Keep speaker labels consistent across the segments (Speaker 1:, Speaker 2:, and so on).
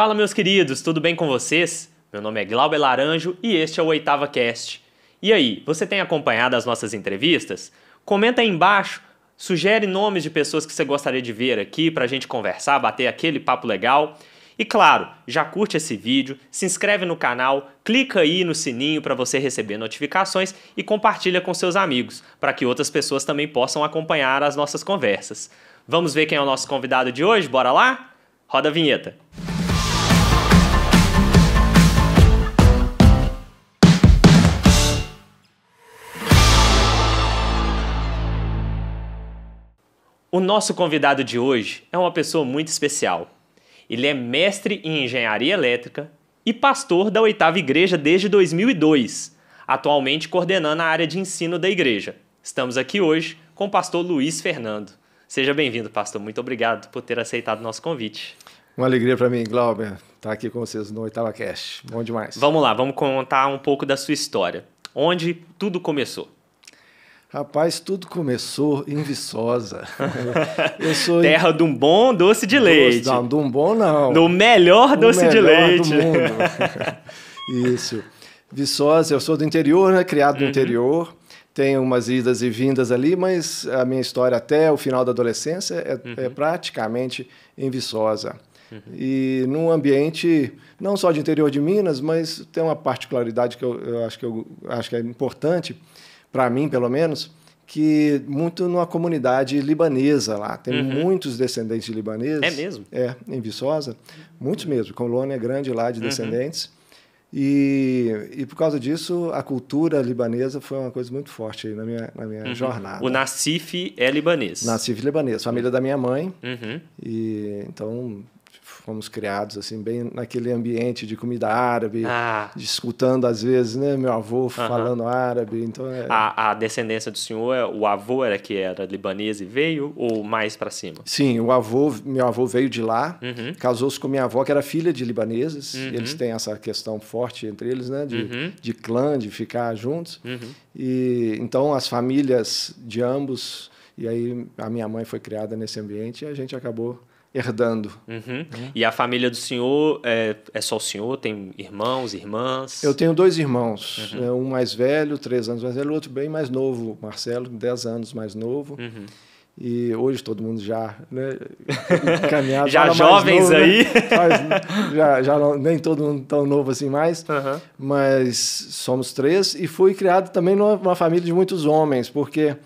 Speaker 1: Fala, meus queridos, tudo bem com vocês? Meu nome é Glauber Laranjo e este é o Oitava Cast. E aí, você tem acompanhado as nossas entrevistas? Comenta aí embaixo, sugere nomes de pessoas que você gostaria de ver aqui para a gente conversar, bater aquele papo legal. E claro, já curte esse vídeo, se inscreve no canal, clica aí no sininho para você receber notificações e compartilha com seus amigos, para que outras pessoas também possam acompanhar as nossas conversas. Vamos ver quem é o nosso convidado de hoje? Bora lá? Roda a vinheta. O nosso convidado de hoje é uma pessoa muito especial. Ele é mestre em engenharia elétrica e pastor da oitava igreja desde 2002, atualmente coordenando a área de ensino da igreja. Estamos aqui hoje com o pastor Luiz Fernando. Seja bem-vindo, pastor. Muito obrigado por ter aceitado o nosso convite.
Speaker 2: Uma alegria para mim, Glauber, estar tá aqui com vocês no Oitava Cast. Bom demais. Vamos
Speaker 1: lá, vamos contar um pouco da sua história. Onde tudo começou?
Speaker 2: Rapaz, tudo começou em Viçosa.
Speaker 1: Eu sou Terra em... de um bom doce de doce, leite. Não, de um bom não. Do melhor doce melhor de leite. Do mundo. Isso. Viçosa, eu sou do
Speaker 2: interior, né? Criado uhum. no interior. Tenho umas idas e vindas ali, mas a minha história até o final da adolescência é, é uhum. é praticamente em Viçosa. Uhum. E num ambiente não só de interior de Minas, mas tem uma particularidade que eu, eu acho que eu acho que é importante para mim pelo menos, que muito numa comunidade libanesa lá. Tem uhum. muitos descendentes de libaneses. É mesmo? É, em Viçosa. Muitos mesmo. Colônia grande lá de uhum. descendentes. Uhum. E, e por causa disso, a cultura libanesa foi uma coisa muito forte na minha, na minha uhum. jornada. O
Speaker 1: Nassif é libanês. Nassif
Speaker 2: libanês, família da minha mãe. Uhum. E, então, fomos criados assim bem naquele ambiente de comida árabe, ah. escutando às vezes, né, meu avô falando árabe, então é... a,
Speaker 1: a, descendência do senhor, o avô era que era libanês e veio ou mais para cima?
Speaker 2: Sim, o avô, meu avô veio de lá, uhum. casou-se com minha avó que era filha de libaneses, uhum. eles têm essa questão forte entre eles, né, de, uhum. de clã, de ficar juntos, e então as famílias de ambos e aí a minha mãe foi criada nesse ambiente e a gente acabou herdando.
Speaker 1: Uhum. Uhum. E a família do senhor é, é, só o senhor? Tem irmãos, irmãs? Eu tenho
Speaker 2: dois irmãos, uhum. É um mais velho, três anos mais velho, outro bem mais novo, Marcelo, dez anos mais novo. Uhum. E hoje todo mundo já né, caminhado. já jovens novo, né? aí? Né? já, já não, nem todo mundo tão novo assim mais. Uhum. Mas somos três e fui criado também numa família de muitos homens, porque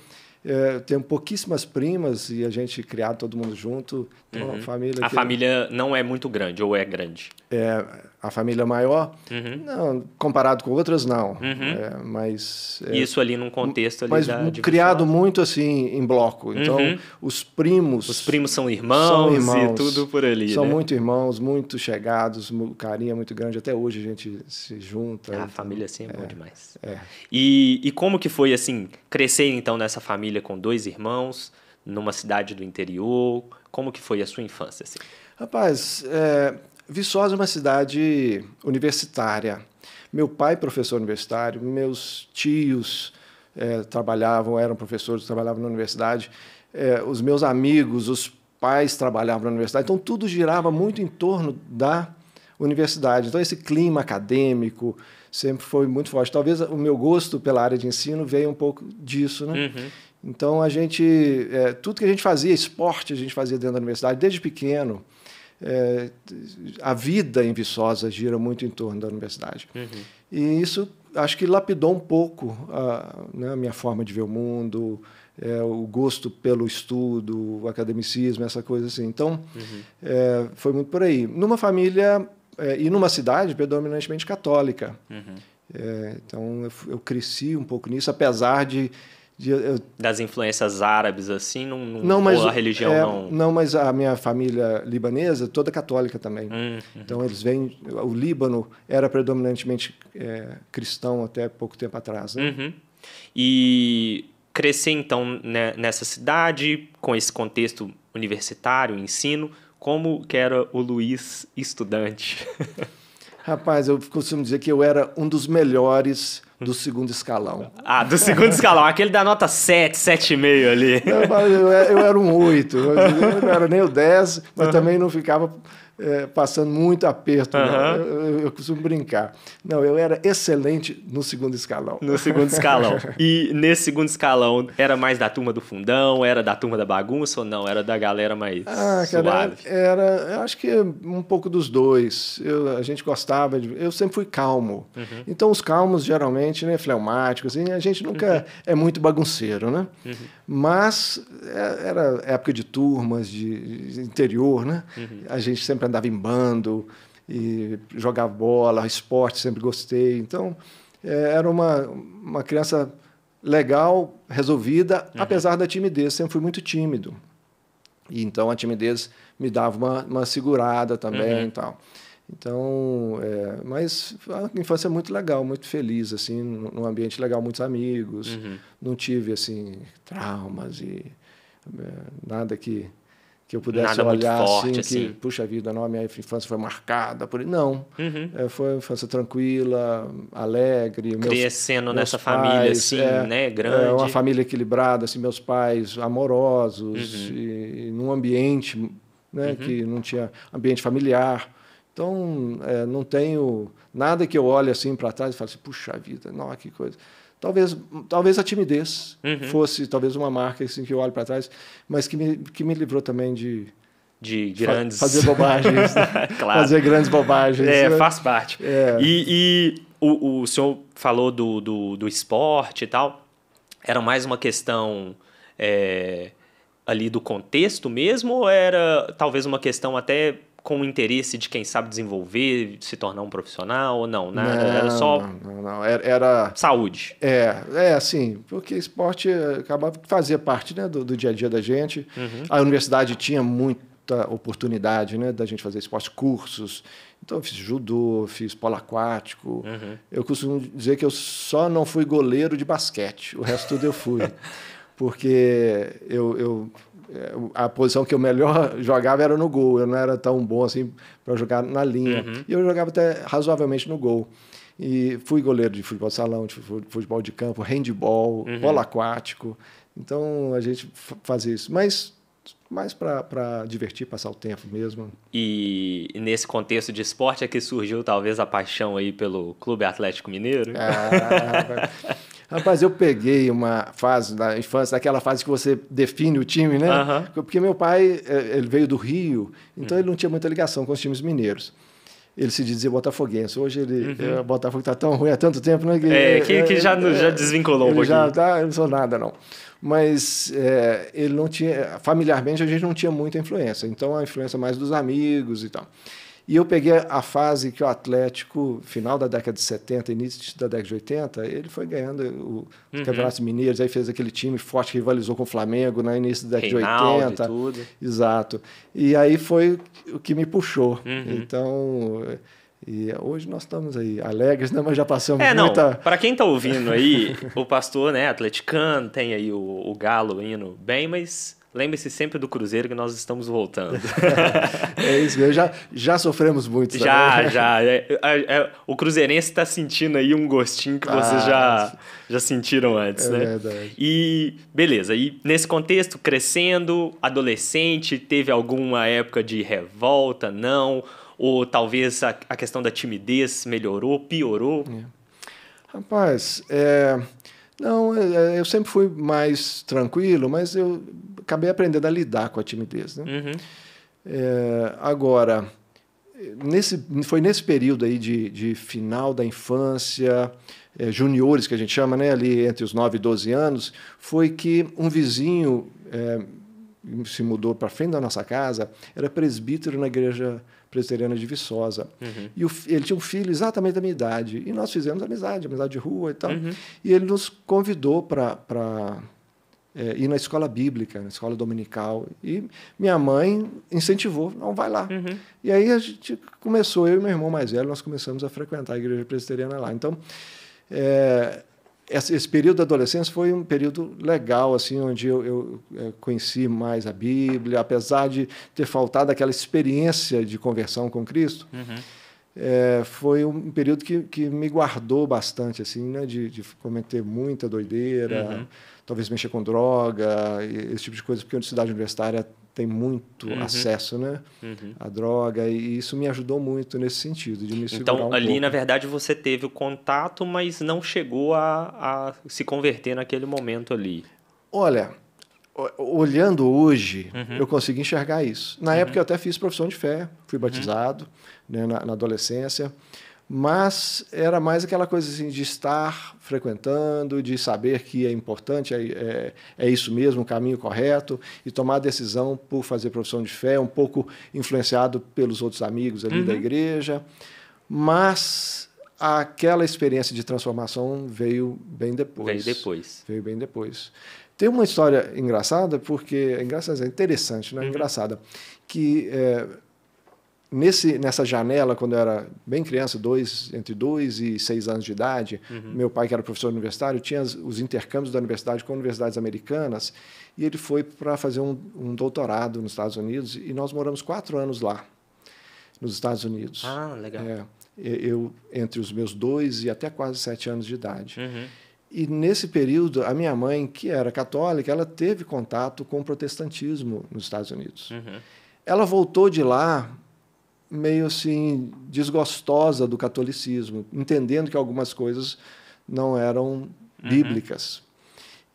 Speaker 2: é, tenho pouquíssimas primas e a gente criado todo mundo junto, uhum. a família. A que...
Speaker 1: família não é muito grande, ou é grande?
Speaker 2: É, a família maior, uhum. não, comparado com outras, não. Uhum. É,
Speaker 1: mas. É, Isso ali num contexto ali mas da, criado
Speaker 2: muito assim, em bloco. Então, uhum.
Speaker 1: os primos. Os primos são irmãos, são irmãos e tudo por ali. São né? muito
Speaker 2: irmãos, muito chegados, carinho é muito grande. Até hoje a gente se junta. Ah, então, a família assim é, é bom demais.
Speaker 1: É. E, e como que foi, assim, crescer então nessa família com dois irmãos, numa cidade do interior? Como que foi a sua infância? Assim?
Speaker 2: Rapaz, é, Viçosa é uma cidade universitária. Meu pai, professor universitário, meus tios é, trabalhavam, eram professores, trabalhavam na universidade, é, os meus amigos, os pais trabalhavam na universidade, então tudo girava muito em torno da universidade. Então esse clima acadêmico sempre foi muito forte. Talvez o meu gosto pela área de ensino veio um pouco disso, né? Uhum. Então a gente, é, tudo que a gente fazia, esporte a gente fazia dentro da universidade desde pequeno. É, a vida em Viçosa gira muito em torno da universidade. Uhum. E isso acho que lapidou um pouco a, né, a minha forma de ver o mundo, é, o gosto pelo estudo, o academicismo, essa coisa assim. Então, uhum. é, foi muito por aí. Numa família é, e numa cidade predominantemente católica. Uhum. É, então, eu, eu, cresci um pouco nisso, apesar de de, eu...
Speaker 1: Das influências árabes, assim, não, não, não mas, ou a religião é, não.
Speaker 2: Não, mas a minha família libanesa toda católica também. Hum, hum. então hum. eles vêm. O Líbano era predominantemente é, cristão até pouco tempo
Speaker 1: atrás. Né? Uhum. E crescer então né, nessa cidade, com esse contexto universitário, ensino, como que era o Luiz estudante?
Speaker 2: Rapaz, eu costumo dizer que eu era um dos melhores do segundo
Speaker 1: escalão. Ah, do segundo escalão. Aquele da nota 7, 7,5 ali. Não, eu,
Speaker 2: eu, era um 8. Eu não era nem o 10, mas uhum. também não ficava é, passando muito aperto. Uhum. Né? Eu, eu, eu, costumo brincar. Não, eu era excelente no segundo escalão.
Speaker 1: No segundo escalão. e nesse segundo escalão, era mais da turma do fundão, era da turma da bagunça ou não? Era da galera mais ah, suave?
Speaker 2: era, eu acho que um pouco dos dois. Eu, a gente gostava de... Eu sempre fui calmo. Uhum. Então, os calmos, geralmente, né, fleumáticos, assim, a gente nunca uhum. é muito bagunceiro, né? Uhum. Mas é, era época de turmas, de, de interior, né? Uhum. A gente sempre sempre andava em bando e jogava bola, esporte, sempre gostei. Então, é, era uma, uma criança legal, resolvida, uhum. apesar da timidez. Sempre fui muito tímido. E, então, a timidez me dava uma, uma segurada também uhum. e tal. Então, é, mas a infância é muito legal, muito feliz, assim, num ambiente legal, muitos amigos. Uhum. Não tive, assim, traumas e é, nada que que eu pudesse Nada olhar assim, forte, assim, assim, que, puxa vida, não, minha infância foi marcada por Não. Uhum. É, foi uma infância tranquila, alegre. Crescendo meus, nessa meus família, pais, assim, é, né? Grande. É, uma família equilibrada, assim, meus pais amorosos, uhum. e, e num ambiente né, uhum. que não tinha ambiente familiar. Então, é, não tenho nada que eu olhe assim para trás e fale assim, puxa vida, não, que coisa. Talvez, talvez a timidez uhum. fosse talvez uma marca assim, que eu olho para trás, mas que me, que me livrou também de de grandes fazer bobagens né? claro. fazer grandes bobagens é né? faz parte é.
Speaker 1: e, e o, o senhor falou do, do, do, esporte e tal era mais uma questão é, ali do contexto mesmo ou era talvez uma questão até com o interesse de, quem sabe, desenvolver, se tornar um profissional ou não? Nada, né? não, era só. Não, não, não. Era, era, Saúde.
Speaker 2: É, é, assim, porque esporte eh, acabava que fazia parte né, do, do, dia a dia da gente. Uhum. A universidade tinha muita oportunidade né, da gente fazer esporte, cursos. Então, eu fiz judô, fiz polo aquático. Uhum. Eu costumo dizer que eu só não fui goleiro de basquete, o resto tudo eu fui. porque eu, eu é, a posição que eu melhor jogava era no gol. Eu não era tão bom assim para jogar na linha. Uhum. E eu jogava até razoavelmente no gol. E fui goleiro de futebol de salão, de futebol de campo, handball, uhum. bola aquático. Então a gente fazia isso. Mas mais para divertir, passar o tempo mesmo.
Speaker 1: E nesse contexto de esporte é que surgiu talvez a paixão aí pelo Clube Atlético Mineiro? Ah,
Speaker 2: Rapaz, eu peguei uma fase da infância, daquela fase que você define o time, né? Porque meu pai eh, ele veio do Rio, então hum. ele não tinha muita ligação com os times mineiros ele se dizia botafoguense. Hoje ele, uhum. é, Botafogo está tão ruim há tanto tempo, né? Que, é, que, que já, já é, desvinculou um pouquinho. Já tá, eu não sou nada, não. Mas é, ele não tinha, familiarmente a gente não tinha muita influência. Então a influência mais dos amigos e tal. E eu peguei a fase que o Atlético, final da década de 70, início da década de 80, ele foi ganhando o, os uhum. campeonatos mineiros, aí fez aquele time forte que rivalizou com o Flamengo no né, início da década Reinaldo de 80. E tudo. Exato. E aí foi o que me puxou. Uhum. Então. E hoje nós estamos aí alegres, né? mas já passamos é, não, muita... Para quem está ouvindo aí,
Speaker 1: o pastor né, atleticano tem aí o, o galo indo bem, mas Lembre-se sempre do Cruzeiro que nós estamos voltando.
Speaker 2: é isso mesmo, já, já sofremos muito. Já, né? já.
Speaker 1: É, é, é, o Cruzeirense está sentindo aí um gostinho que ah, vocês já, já sentiram antes, é né? Verdade. E beleza, e nesse contexto, crescendo, adolescente, teve alguma época de revolta, não? Ou talvez a, a questão da timidez melhorou, piorou? É.
Speaker 2: Rapaz, é... Não, é, eu sempre fui mais tranquilo, mas eu acabei aprendendo a lidar com a timidez. Né? Uhum. É, agora, nesse, foi nesse período aí de, de final da infância, é, juniores que a gente chama, né, ali entre os 9 e 12 anos, foi que um vizinho é, se mudou para frente da nossa casa, era presbítero na igreja presbiteriana de Viçosa. Uhum. E o, ele tinha um filho exatamente da minha idade. E nós fizemos amizade, amizade de rua e tal. Uhum. E ele nos convidou para é, ir na escola bíblica, na escola dominical. E minha mãe incentivou, não, vai lá. Uhum. E aí a gente começou, eu e meu irmão mais velho, nós começamos a frequentar a igreja presbiteriana lá. Então, é, esse, período da adolescência foi um período legal, assim, onde eu, eu, é, conheci mais a Bíblia, apesar de ter faltado aquela experiência de conversão com Cristo. Uhum. É, foi um período que, que me guardou bastante, assim, né, de, de cometer muita doideira. Uhum talvez mexer com droga, esse tipo de coisa, porque a cidade universitária tem muito uhum. acesso né, uhum. à droga, e isso me ajudou muito nesse sentido, de me Então, um ali, pouco. na
Speaker 1: verdade, você teve o contato, mas não chegou a, a se converter naquele momento ali.
Speaker 2: Olha, olhando hoje, uhum. eu consegui enxergar isso. Na uhum. época, eu até fiz profissão de fé, fui uhum. batizado né, na, na adolescência mas era mais aquela coisa assim de estar frequentando, de saber que é importante, é, é, é, isso mesmo, o caminho correto, e tomar a decisão por fazer profissão de fé, um pouco influenciado pelos outros amigos ali uhum. da igreja. Mas aquela experiência de transformação veio bem depois. Veio depois. Veio bem depois. Tem uma história engraçada, porque. É engraçada, é interessante, não é? Uhum. Engraçada. Que. É, nesse, nessa janela, quando eu era bem criança, dois, entre dois e seis anos de idade, uhum. meu pai, que era professor universitário, tinha os intercâmbios da universidade com universidades americanas, e ele foi para fazer um, um, doutorado nos Estados Unidos, e nós moramos quatro anos lá, nos Estados Unidos. Ah, legal. É, eu, entre os meus dois e até quase sete anos de idade. Uhum. E nesse período, a minha mãe, que era católica, ela teve contato com o protestantismo nos Estados Unidos. Uhum. Ela voltou de lá meio assim desgostosa do catolicismo, entendendo que algumas coisas não eram uhum. bíblicas. Uhum.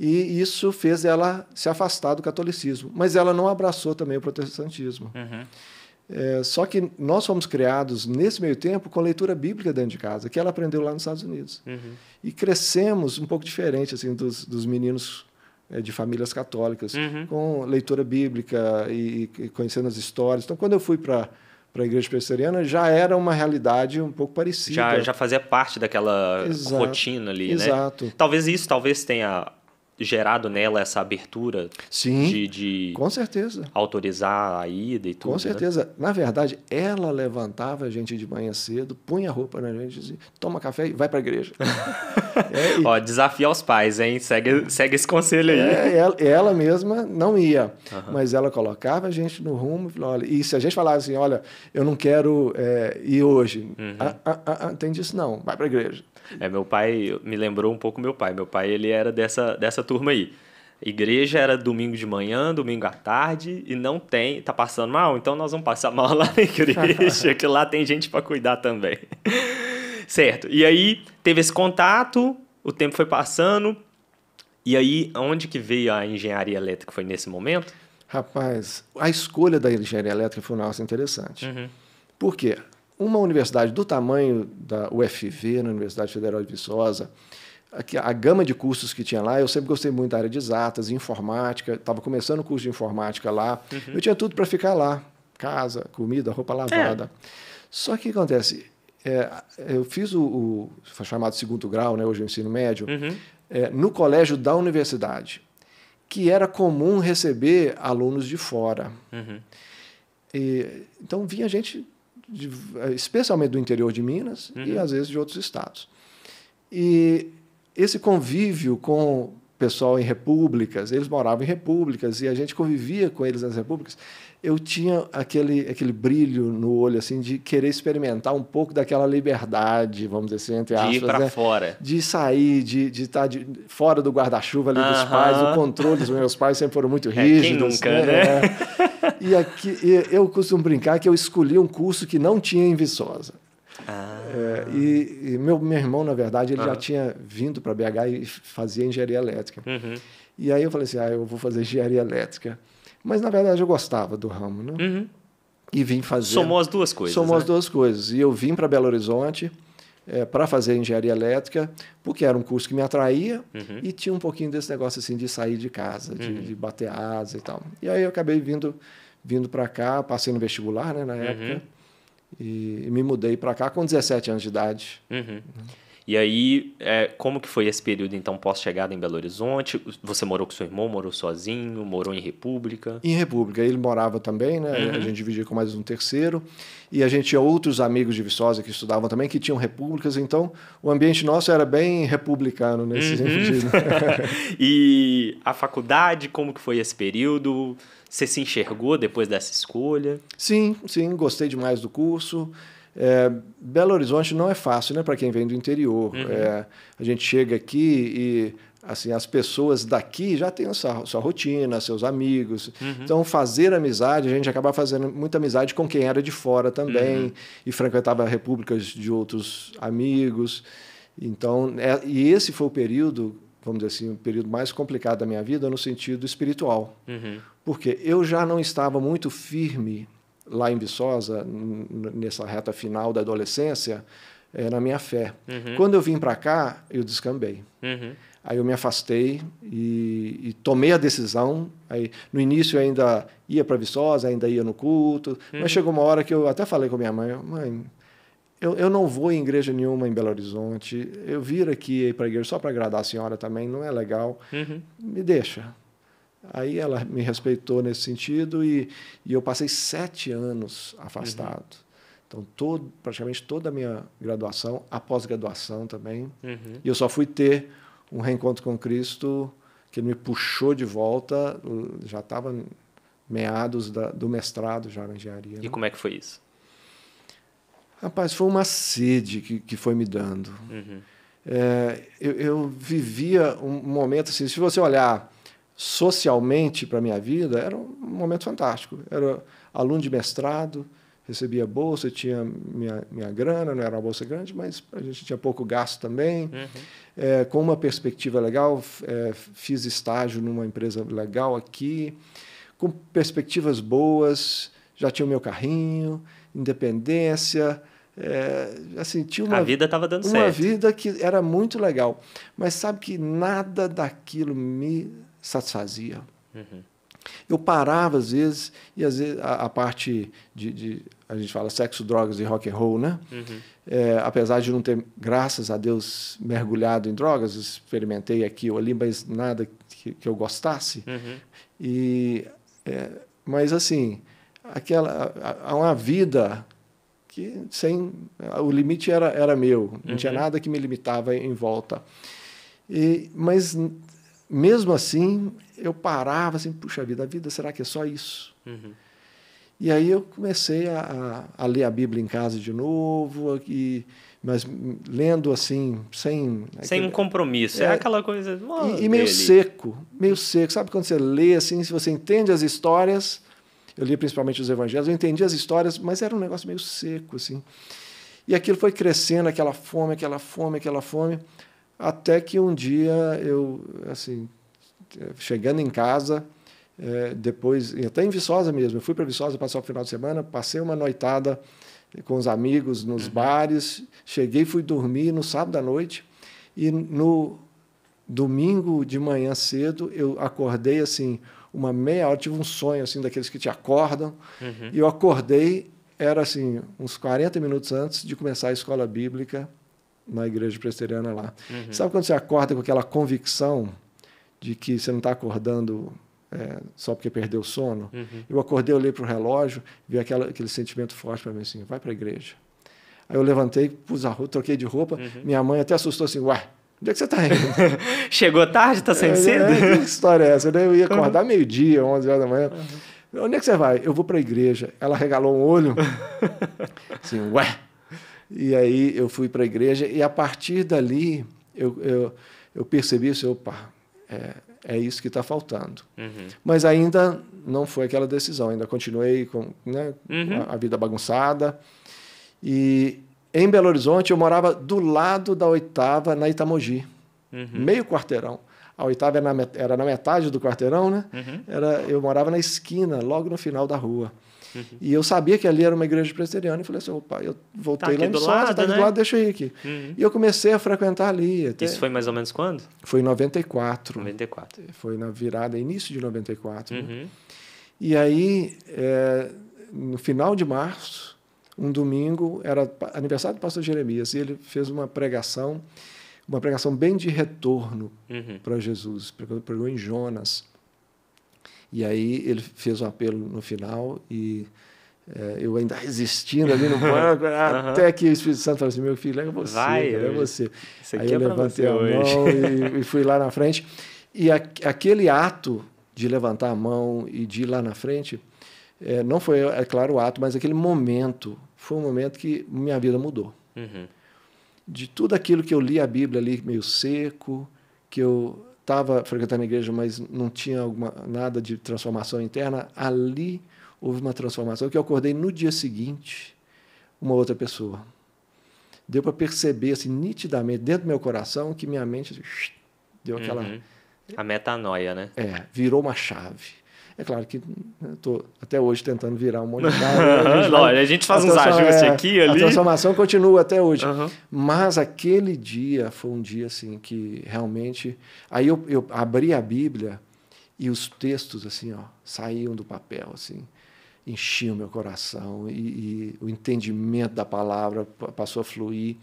Speaker 2: E isso fez ela se afastar do catolicismo, mas ela não abraçou também o protestantismo. Uhum. É, só que nós fomos criados nesse meio tempo com leitura bíblica dentro de casa, que ela aprendeu lá nos Estados Unidos. Uhum. E crescemos um pouco diferente assim dos, dos meninos é, de famílias católicas, uhum. com leitura bíblica e, e, conhecendo as histórias. Então, quando eu fui para para a igreja presbiteriana já era uma realidade um pouco parecida. Já, já
Speaker 1: fazia parte daquela exato, rotina ali, exato. né? Exato. Talvez isso talvez tenha gerado nela essa abertura Sim, de, de com certeza. autorizar a ida e tudo. Com né? certeza.
Speaker 2: Né? Na verdade, ela levantava a gente de manhã cedo, punha a roupa na gente e toma café e vai para a igreja.
Speaker 1: é, e... Ó, desafiar os pais, hein? Segue, segue esse conselho aí. É,
Speaker 2: ela, ela, mesma não ia, uhum. mas ela colocava a gente no rumo. Falou, olha, e se a gente falasse assim, olha, eu não quero é, ir hoje, uhum. Ah, ah,
Speaker 1: ah, ah, tem disso não, vai para a igreja. É, meu pai me lembrou um pouco meu pai. Meu pai ele era dessa, dessa turma aí. Igreja era domingo de manhã, domingo à tarde e não tem, tá passando mal, então nós vamos passar mal lá na igreja, que lá tem gente para cuidar também. certo. E aí teve esse contato, o tempo foi passando. E aí onde que veio a engenharia elétrica foi nesse momento?
Speaker 2: Rapaz, a escolha da engenharia elétrica foi um negócio interessante. Uhum. Por quê? uma universidade do tamanho da UFV, na Universidade Federal de Viçosa, a, a gama de cursos que tinha lá, eu sempre gostei muito da área de exatas, informática, estava começando o curso de informática lá, uhum. eu tinha tudo para ficar lá, casa, comida, roupa lavada. É. Só que o que acontece? É, eu fiz o, o, chamado segundo grau, né, hoje é o ensino médio, uhum. é, no colégio da universidade, que era comum receber alunos de fora. Uhum. E, então vinha gente de, eh, especialmente do interior de Minas uhum. e às vezes de outros estados. E esse convívio com pessoal em repúblicas, eles moravam em repúblicas e a gente convivia com eles nas repúblicas. Eu tinha aquele, aquele brilho no olho assim de querer experimentar um pouco daquela liberdade, vamos dizer assim, entre aspas, de ir para né? fora, de sair, de, de estar tá de, fora do guarda-chuva ali dos pais, o controle dos meus pais sempre foram muito rígidos, é, quem nunca, né? né? É. e aqui, e eu costumo brincar que eu escolhi um curso que não tinha em Viçosa. Ah. É, e, e meu, meu irmão, na verdade, ele ah. já tinha vindo para BH e fazia engenharia elétrica. Uhum. E aí eu falei assim, ah, eu vou fazer engenharia elétrica. Mas, na verdade, eu gostava do ramo, né? Uhum. E vim fazer... Somou as duas coisas, Somou né? as duas coisas. E eu vim para Belo Horizonte... É, para fazer engenharia elétrica, porque era um curso que me atraía uhum. e tinha um pouquinho desse negócio assim de sair de casa, de, uhum. de, bater asa e tal. E aí eu acabei vindo vindo para cá, passei no vestibular, né, na uhum. época, e, me mudei para cá com 17 anos de idade.
Speaker 1: Uhum. E aí, é, como que foi esse período, então, pós-chegada em Belo Horizonte? Você morou com seu irmão, morou sozinho, morou em República? Em
Speaker 2: República. Ele morava também, né? Uhum. A gente dividia com mais um terceiro. E a gente tinha outros amigos de Viçosa que estudavam também, que tinham repúblicas. Então, o ambiente nosso era bem republicano nesse uhum. sentido.
Speaker 1: e a faculdade, como que foi esse período? Você se enxergou depois dessa escolha?
Speaker 2: Sim, sim, gostei demais do curso. É, Belo Horizonte não é fácil, né, para quem vem do interior. Uhum. É, a gente chega aqui e assim as pessoas daqui já têm a sua, sua rotina, seus amigos. Uhum. Então fazer amizade, a gente acaba fazendo muita amizade com quem era de fora também uhum. e frequentava repúblicas de outros amigos. Então, é, e esse foi o período vamos dizer assim, o período mais complicado da minha vida no sentido espiritual. Uhum. Porque eu já não estava muito firme lá em Viçosa, nessa reta final da adolescência, é, na minha fé. Uhum. Quando eu vim para cá, eu descambei. Uhum. Aí eu me afastei e, e, tomei a decisão. Aí, no início eu ainda ia para Viçosa, ainda ia no culto, mas uhum. chegou uma hora que eu até falei com minha mãe, mãe, eu, eu não vou em igreja nenhuma em Belo Horizonte. Eu vir aqui para a igreja só para agradar a senhora também, não é legal. Uhum. Me deixa. Aí ela me respeitou nesse sentido e, e eu passei sete anos afastado. Uhum. Então, todo, praticamente toda a minha graduação, a pós-graduação também. Uhum. E eu só fui ter um reencontro com Cristo que ele me puxou de volta, já estava meados da, do mestrado já na engenharia. E né? como é que foi isso? Rapaz, foi uma sede que, que foi me dando. Uhum. É, eu, eu, vivia um momento assim, se você olhar socialmente para a minha vida, era um momento fantástico. Era aluno de mestrado, recebia bolsa, tinha minha, minha grana, não era uma bolsa grande, mas a gente tinha pouco gasto também. Uhum. É, com uma perspectiva legal, é, fiz estágio numa empresa legal aqui, com perspectivas boas, já tinha o meu carrinho, independência. É, assim, tinha uma, a vida estava dando uma certo. Uma vida que era muito legal. Mas sabe que nada daquilo me satisfazia. Uhum. Eu parava às vezes, e às vezes a, a parte de, de, a gente fala sexo, drogas e rock and roll, né? Uhum. É, apesar de não ter, graças a Deus, mergulhado em drogas, experimentei aqui ou ali, mas nada que, que eu gostasse. Uhum. E, é, mas assim, aquela a, a uma vida que sem o limite era era meu não uhum. tinha nada que me limitava em volta e mas mesmo assim eu parava assim puxa vida a vida será que é só isso uhum. e aí eu comecei a, a, a, ler a Bíblia em casa de novo e mas lendo assim sem sem um compromisso é, é, aquela
Speaker 1: coisa e, e meio dele. seco
Speaker 2: meio seco sabe quando você lê assim se você entende as histórias eu lia principalmente os evangelhos, eu entendia as histórias, mas era um negócio meio seco, assim. E aquilo foi crescendo, aquela fome, aquela fome, aquela fome, até que um dia eu, assim, chegando em casa, é, depois, até em Viçosa mesmo, eu fui para Viçosa passar o final de semana, passei uma noitada com os amigos nos uhum. bares, cheguei, fui dormir no sábado à noite, e no domingo de manhã cedo eu acordei assim, uma meia hora, tive um sonho assim daqueles que te acordam. Uhum. E eu acordei, era assim, uns 40 minutos antes de começar a escola bíblica na igreja presbiteriana lá. Uhum. Sabe quando você acorda com aquela convicção de que você não está acordando é, só porque perdeu o sono? Uhum. Eu acordei, olhei para o relógio, vi aquela, aquele sentimento forte para mim assim: vai para a igreja. Aí eu levantei, pus a roupa, troquei de roupa. Uhum. Minha mãe até assustou assim: uai Onde é que você tá indo?
Speaker 1: Chegou tarde, tá saindo é, cedo? É, que
Speaker 2: história é essa? Eu ia uhum. acordar meio-dia, 11 horas da manhã. Uhum. Onde é que você vai? Eu vou para a igreja. Ela regalou um olho.
Speaker 1: assim, ué.
Speaker 2: E aí eu fui para a igreja e a partir dali eu, eu, eu percebi assim, opa, é, é isso que está faltando. Uhum. Mas ainda não foi aquela decisão, ainda continuei com né, uhum. a, a, vida bagunçada. E, em Belo Horizonte, eu morava do lado da oitava, na Itamogi. Uhum. Meio quarteirão. A oitava era na, era na metade do quarteirão, né? Uhum. Era, eu morava na esquina, logo no final da rua. Uhum. E eu sabia que ali era uma igreja presbiteriana e falei assim, opa, eu voltei tá lá em Sócio, tá lado, tá né? do lado,
Speaker 1: deixa eu ir aqui. Uhum. E eu
Speaker 2: comecei a frequentar ali. Até... Isso foi
Speaker 1: mais ou menos quando? Foi
Speaker 2: em 94. 94. Foi na virada, início de 94. Né? Uhum. Né? E aí, é, no final de março, um domingo, era aniversário do pastor Jeremias, e ele fez uma pregação, uma pregação bem de retorno uhum. para Jesus, pregou, em Jonas. E aí ele fez um apelo no final e é, eu ainda resistindo ali no banco, uhum. até que o Espírito Santo falou assim: meu filho, é você, Vai, cara, é você. Aí eu é levantei a mão e, e, fui lá na frente. E a, aquele ato de levantar a mão e de ir lá na frente, é, não foi, é claro, o ato, mas aquele momento foi um momento que minha vida mudou. Uhum. De tudo aquilo que eu li a Bíblia ali meio seco, que eu estava frequentando a igreja, mas não tinha alguma, nada de transformação interna, ali houve uma transformação que eu acordei no dia seguinte uma outra pessoa. Deu para perceber assim, nitidamente dentro do meu coração que minha mente
Speaker 1: deu aquela uhum. a metanoia, né? É,
Speaker 2: virou uma chave. É claro que estou né, até hoje tentando virar um monetário. Né, a, a gente faz uns ajustes é, aqui ali. A transformação continua até hoje. Uhum. Mas aquele dia foi um dia assim que realmente. Aí eu, eu abri a Bíblia e os textos assim ó, saíam do papel. assim enchiam meu coração e, e, o entendimento da palavra passou a fluir.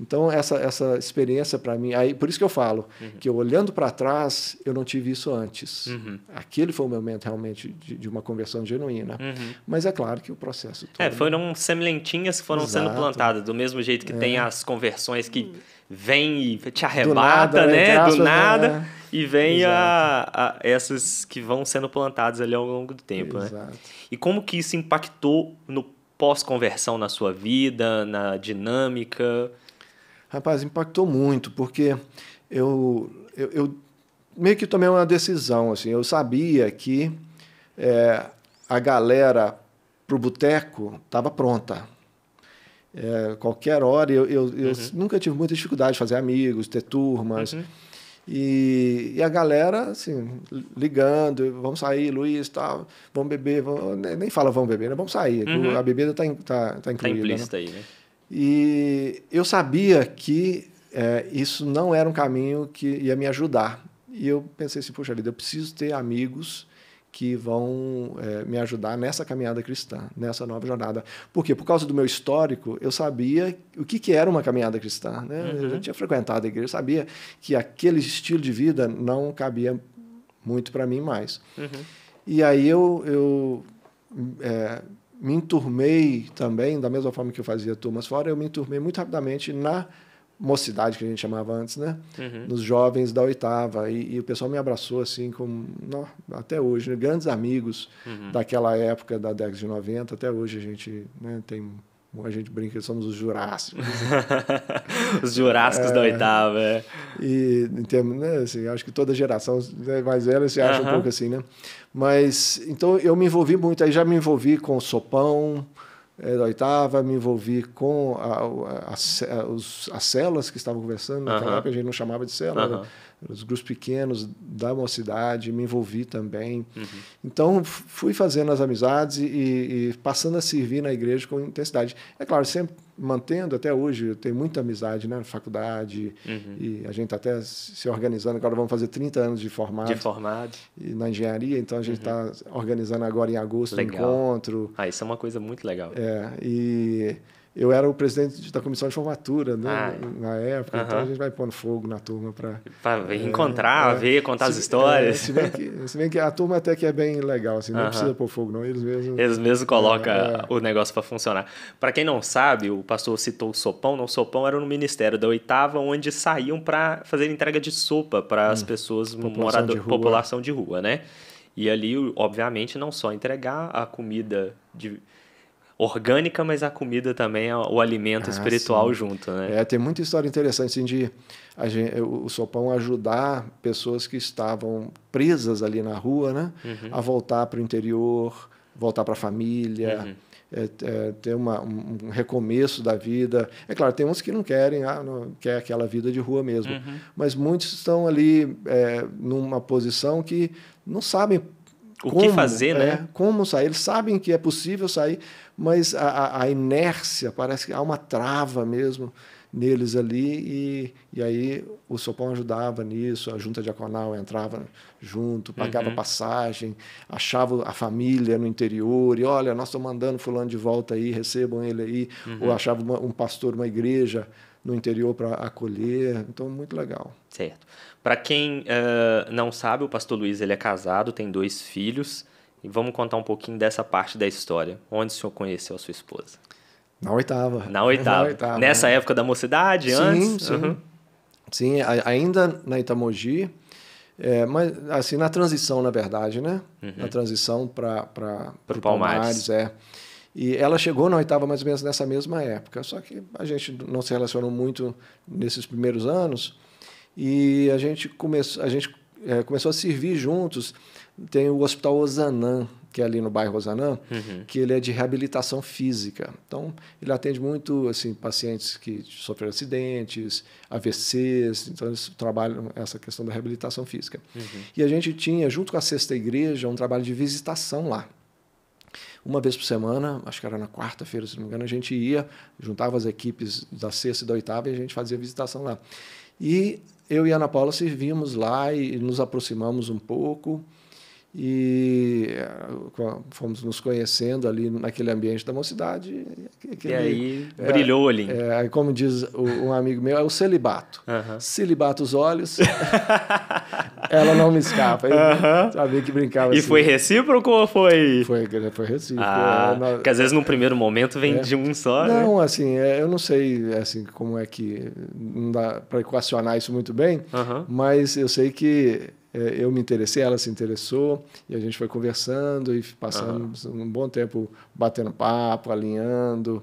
Speaker 2: Então, essa, essa experiência para mim, aí, por isso que eu falo, uhum. que eu, olhando para trás, eu não tive isso antes. Uhum. Aquele foi o momento realmente de, de uma conversão genuína. Uhum. Mas é claro que o processo todo. É,
Speaker 1: foram sementinhas que foram Exato. sendo plantadas, do mesmo jeito que é. tem as conversões que hum. vem e te arrebata, né? Do nada. Né? Do né? nada é. E vem a, a, essas que vão sendo plantadas ali ao longo do tempo, né? Exato. né? E como que isso impactou no pós-conversão na sua vida, na dinâmica?
Speaker 2: Rapaz, impactou muito, porque eu, eu, eu meio que tomei uma decisão. Assim, eu sabia que é, a galera para o boteco estava pronta. É, qualquer hora, eu, eu, uhum. nunca tive muita dificuldade de fazer amigos, ter turmas. Uhum. E, e, a galera, assim, ligando, vamos sair, Luiz, tal, vamos beber, vamos... nem fala vamos beber, né? Vamos sair, uhum. a bebida está tá, tá, tá incluída. Né? implícita né? aí, né? E eu sabia que é, isso não era um caminho que ia me ajudar. E eu pensei assim, poxa vida, eu preciso ter amigos que vão é, me ajudar nessa caminhada cristã, nessa nova jornada. Por quê? Por causa do meu histórico, eu sabia o que, que era uma caminhada cristã. Né? Uhum. Eu tinha frequentado a igreja, sabia que aquele estilo de vida não cabia muito para mim mais. Uhum. E aí eu, eu é, me enturmei também, da mesma forma que eu fazia turmas fora, eu me enturmei muito rapidamente na mocidade, que a gente chamava antes, né? Uhum. Nos jovens da oitava. E, e, o pessoal me abraçou assim, como não, até hoje, né? grandes amigos uhum. daquela época, da década de 90, até hoje a gente né, tem como a gente brinca somos os jurássicos. os jurássicos é, da oitava, é. E em termos, né, assim, acho que toda geração né, mais velha se acha uhum. um pouco assim, né? Mas, então, eu me envolvi muito, aí já me envolvi com o Sopão é, da oitava, me envolvi com a, a, a, os, as células que estavam conversando, naquela uhum. época a gente não chamava de célula, uhum. né? os grupos pequenos da mocidade, me envolvi também. Uhum. Então, fui fazendo as amizades e, e, passando a servir na igreja com intensidade. É claro, sempre mantendo até hoje, eu tenho muita amizade né, na faculdade, uhum. e a gente está até se organizando. Agora vamos fazer 30 anos de formado. De formado. na engenharia, então a gente está uhum. organizando agora em
Speaker 1: agosto legal. um encontro. Ah, isso é uma coisa muito legal.
Speaker 2: É, e eu era o presidente da comissão de formatura né, ah, na época, uh -huh. então a gente vai pondo fogo na turma para.
Speaker 1: Para é, encontrar, é, ver, contar se, as é, histórias. É, se, bem
Speaker 2: que, se, bem que, a turma até que é bem legal, assim, uh -huh. não precisa pôr fogo,
Speaker 1: não, eles mesmos. Eles mesmos colocam é, é. o negócio para funcionar. Para quem não sabe, o pastor citou o sopão, não, o sopão era no ministério da oitava, onde saíam para fazer entrega de sopa para as hum, pessoas, morador, de população de rua, né? E ali, obviamente, não só entregar a comida de orgânica, mas a comida também é o alimento ah, espiritual sim. junto, né? É,
Speaker 2: tem muita história interessante assim, de gente, eh, o Sopão ajudar pessoas que estavam presas ali na rua, né? Uhum. A voltar para o interior, voltar para a família. Uhum. É, é, ter uma, um recomeço da vida. É claro, tem uns que não querem, ah, não, quer aquela vida de rua mesmo. Uhum. Mas muitos estão ali é, numa posição que não sabem o como, que fazer, é, né? Como sair. Eles sabem que é possível sair, mas a, a inércia, parece que há uma trava mesmo neles ali e, e aí o Sopão ajudava nisso, a junta diaconal entrava junto, pagava uhum. passagem, achava a família no interior e olha, nós estamos mandando fulano de volta aí, recebam ele aí, uhum. ou achava uma, um pastor, uma igreja no interior para acolher, então muito legal.
Speaker 1: Certo. Para quem uh, não sabe, o pastor Luiz ele é casado, tem dois filhos e vamos contar um pouquinho dessa parte da história. Onde o senhor conheceu a sua esposa? Na oitava. Na oitava. Na oitava Nessa né? época da mocidade, sim, antes? Sim, uhum. sim. ainda
Speaker 2: na Itamogi, é, mas assim, na transição, na verdade, né? Uhum. Na transição para o Palmares. Palmares, é. E ela chegou na oitava mais ou menos nessa mesma época, só que a gente não se relacionou muito nesses primeiros anos e a gente, come a gente é, começou a servir juntos tem o Hospital Osanã, que é ali no bairro Rosanã, uhum. que ele é de reabilitação física. Então, ele atende muito assim pacientes que sofreram acidentes, AVCs, então eles trabalham essa questão da reabilitação física. Uhum. E a gente tinha, junto com a Sexta Igreja, um trabalho de visitação lá. Uma vez por semana, acho que era na quarta-feira, se não me engano, a gente ia, juntava as equipes da sexta e da oitava e a gente fazia visitação lá. E eu e a Ana Paula servimos lá e nos aproximamos um pouco e eh, fomos nos conhecendo ali naquele ambiente da mocidade. Aquele, e aí é, brilhou ali. É, é como diz um amigo meu, é o celibato. Uhum. Se os olhos, ela não me escapa. Uhum. Sabia que brincava E assim. foi
Speaker 1: recíproco ou foi... Foi, foi recíproco. Ah, é, na... Porque às vezes no primeiro momento vem é. de um só, né? Não, né?
Speaker 2: assim, é, eu não sei assim, como é que... Não dá para equacionar isso muito bem, uhum. mas eu sei que é, eu me interessei, ela se interessou, e a gente foi conversando e passamos uhum. um bom tempo batendo papo, alinhando,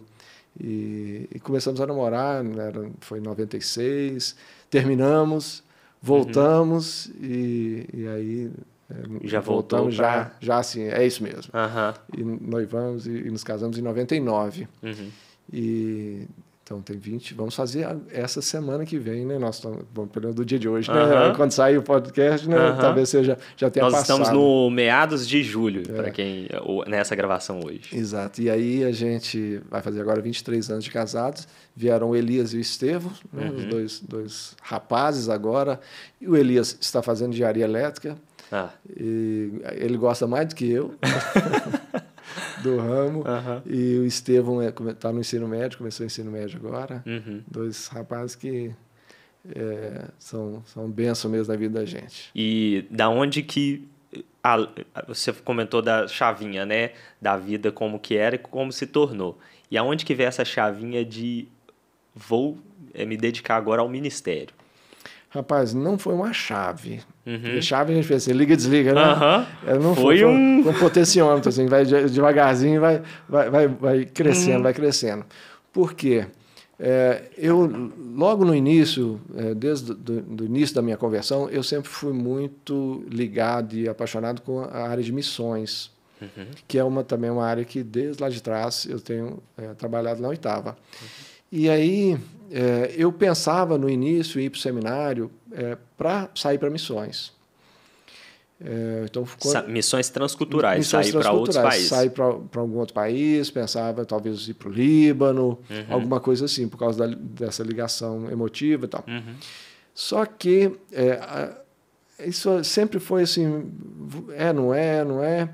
Speaker 2: e, e começamos a namorar, né, era, foi em 96, terminamos, voltamos, uhum. e, e aí é, já voltamos, pra... já, já assim, é isso mesmo. Uhum. E noivamos e, e, nos casamos em 99. Uhum. E então tem 20. Vamos fazer essa semana que vem, né? Nós estamos pelo do dia de hoje, né? Quando sair o podcast, né? Talvez seja já tenha Nós passado. estamos no
Speaker 1: meados de julho, é. para quem nessa gravação hoje.
Speaker 2: Exato. E aí a gente vai fazer agora 23 anos de casados. Vieram o Elias e o Estevo, né? os uhum. dois, dois rapazes agora. E o Elias está fazendo engenharia elétrica. Ah. E ele gosta mais do que eu. do ramo. E o Estevão está é, tá no ensino médio, começou o ensino médio agora. Uhum. Dois rapazes que é, são, são benção mesmo na vida
Speaker 1: da gente. E da onde que a, você comentou da chavinha, né? Da vida como que era e como se tornou. E aonde que vem essa chavinha de vou é, me dedicar agora ao ministério?
Speaker 2: Rapaz, não foi uma chave.
Speaker 1: Uhum. Chave a gente pensa, assim, liga desliga, né? Uhum. Não foi, foi um... um
Speaker 2: potenciômetro, assim, vai devagarzinho, vai, vai, vai, vai crescendo, uhum. vai crescendo. Por quê? É, eu, logo no início, é, desde o início da minha conversão, eu sempre fui muito ligado e apaixonado com a área de missões, uhum. que é uma, também uma área que, desde lá de trás, eu tenho é, trabalhado na oitava. Uhum. E aí, é, eu pensava no início ir para o seminário é, para sair para missões. É, então Missões transculturais, missões sair para outros países. Sair para algum outro país, pensava talvez ir para o Líbano, uhum. alguma coisa assim, por causa da, dessa ligação emotiva e tal. Uhum. Só que é, isso sempre foi assim, é, não é, não é.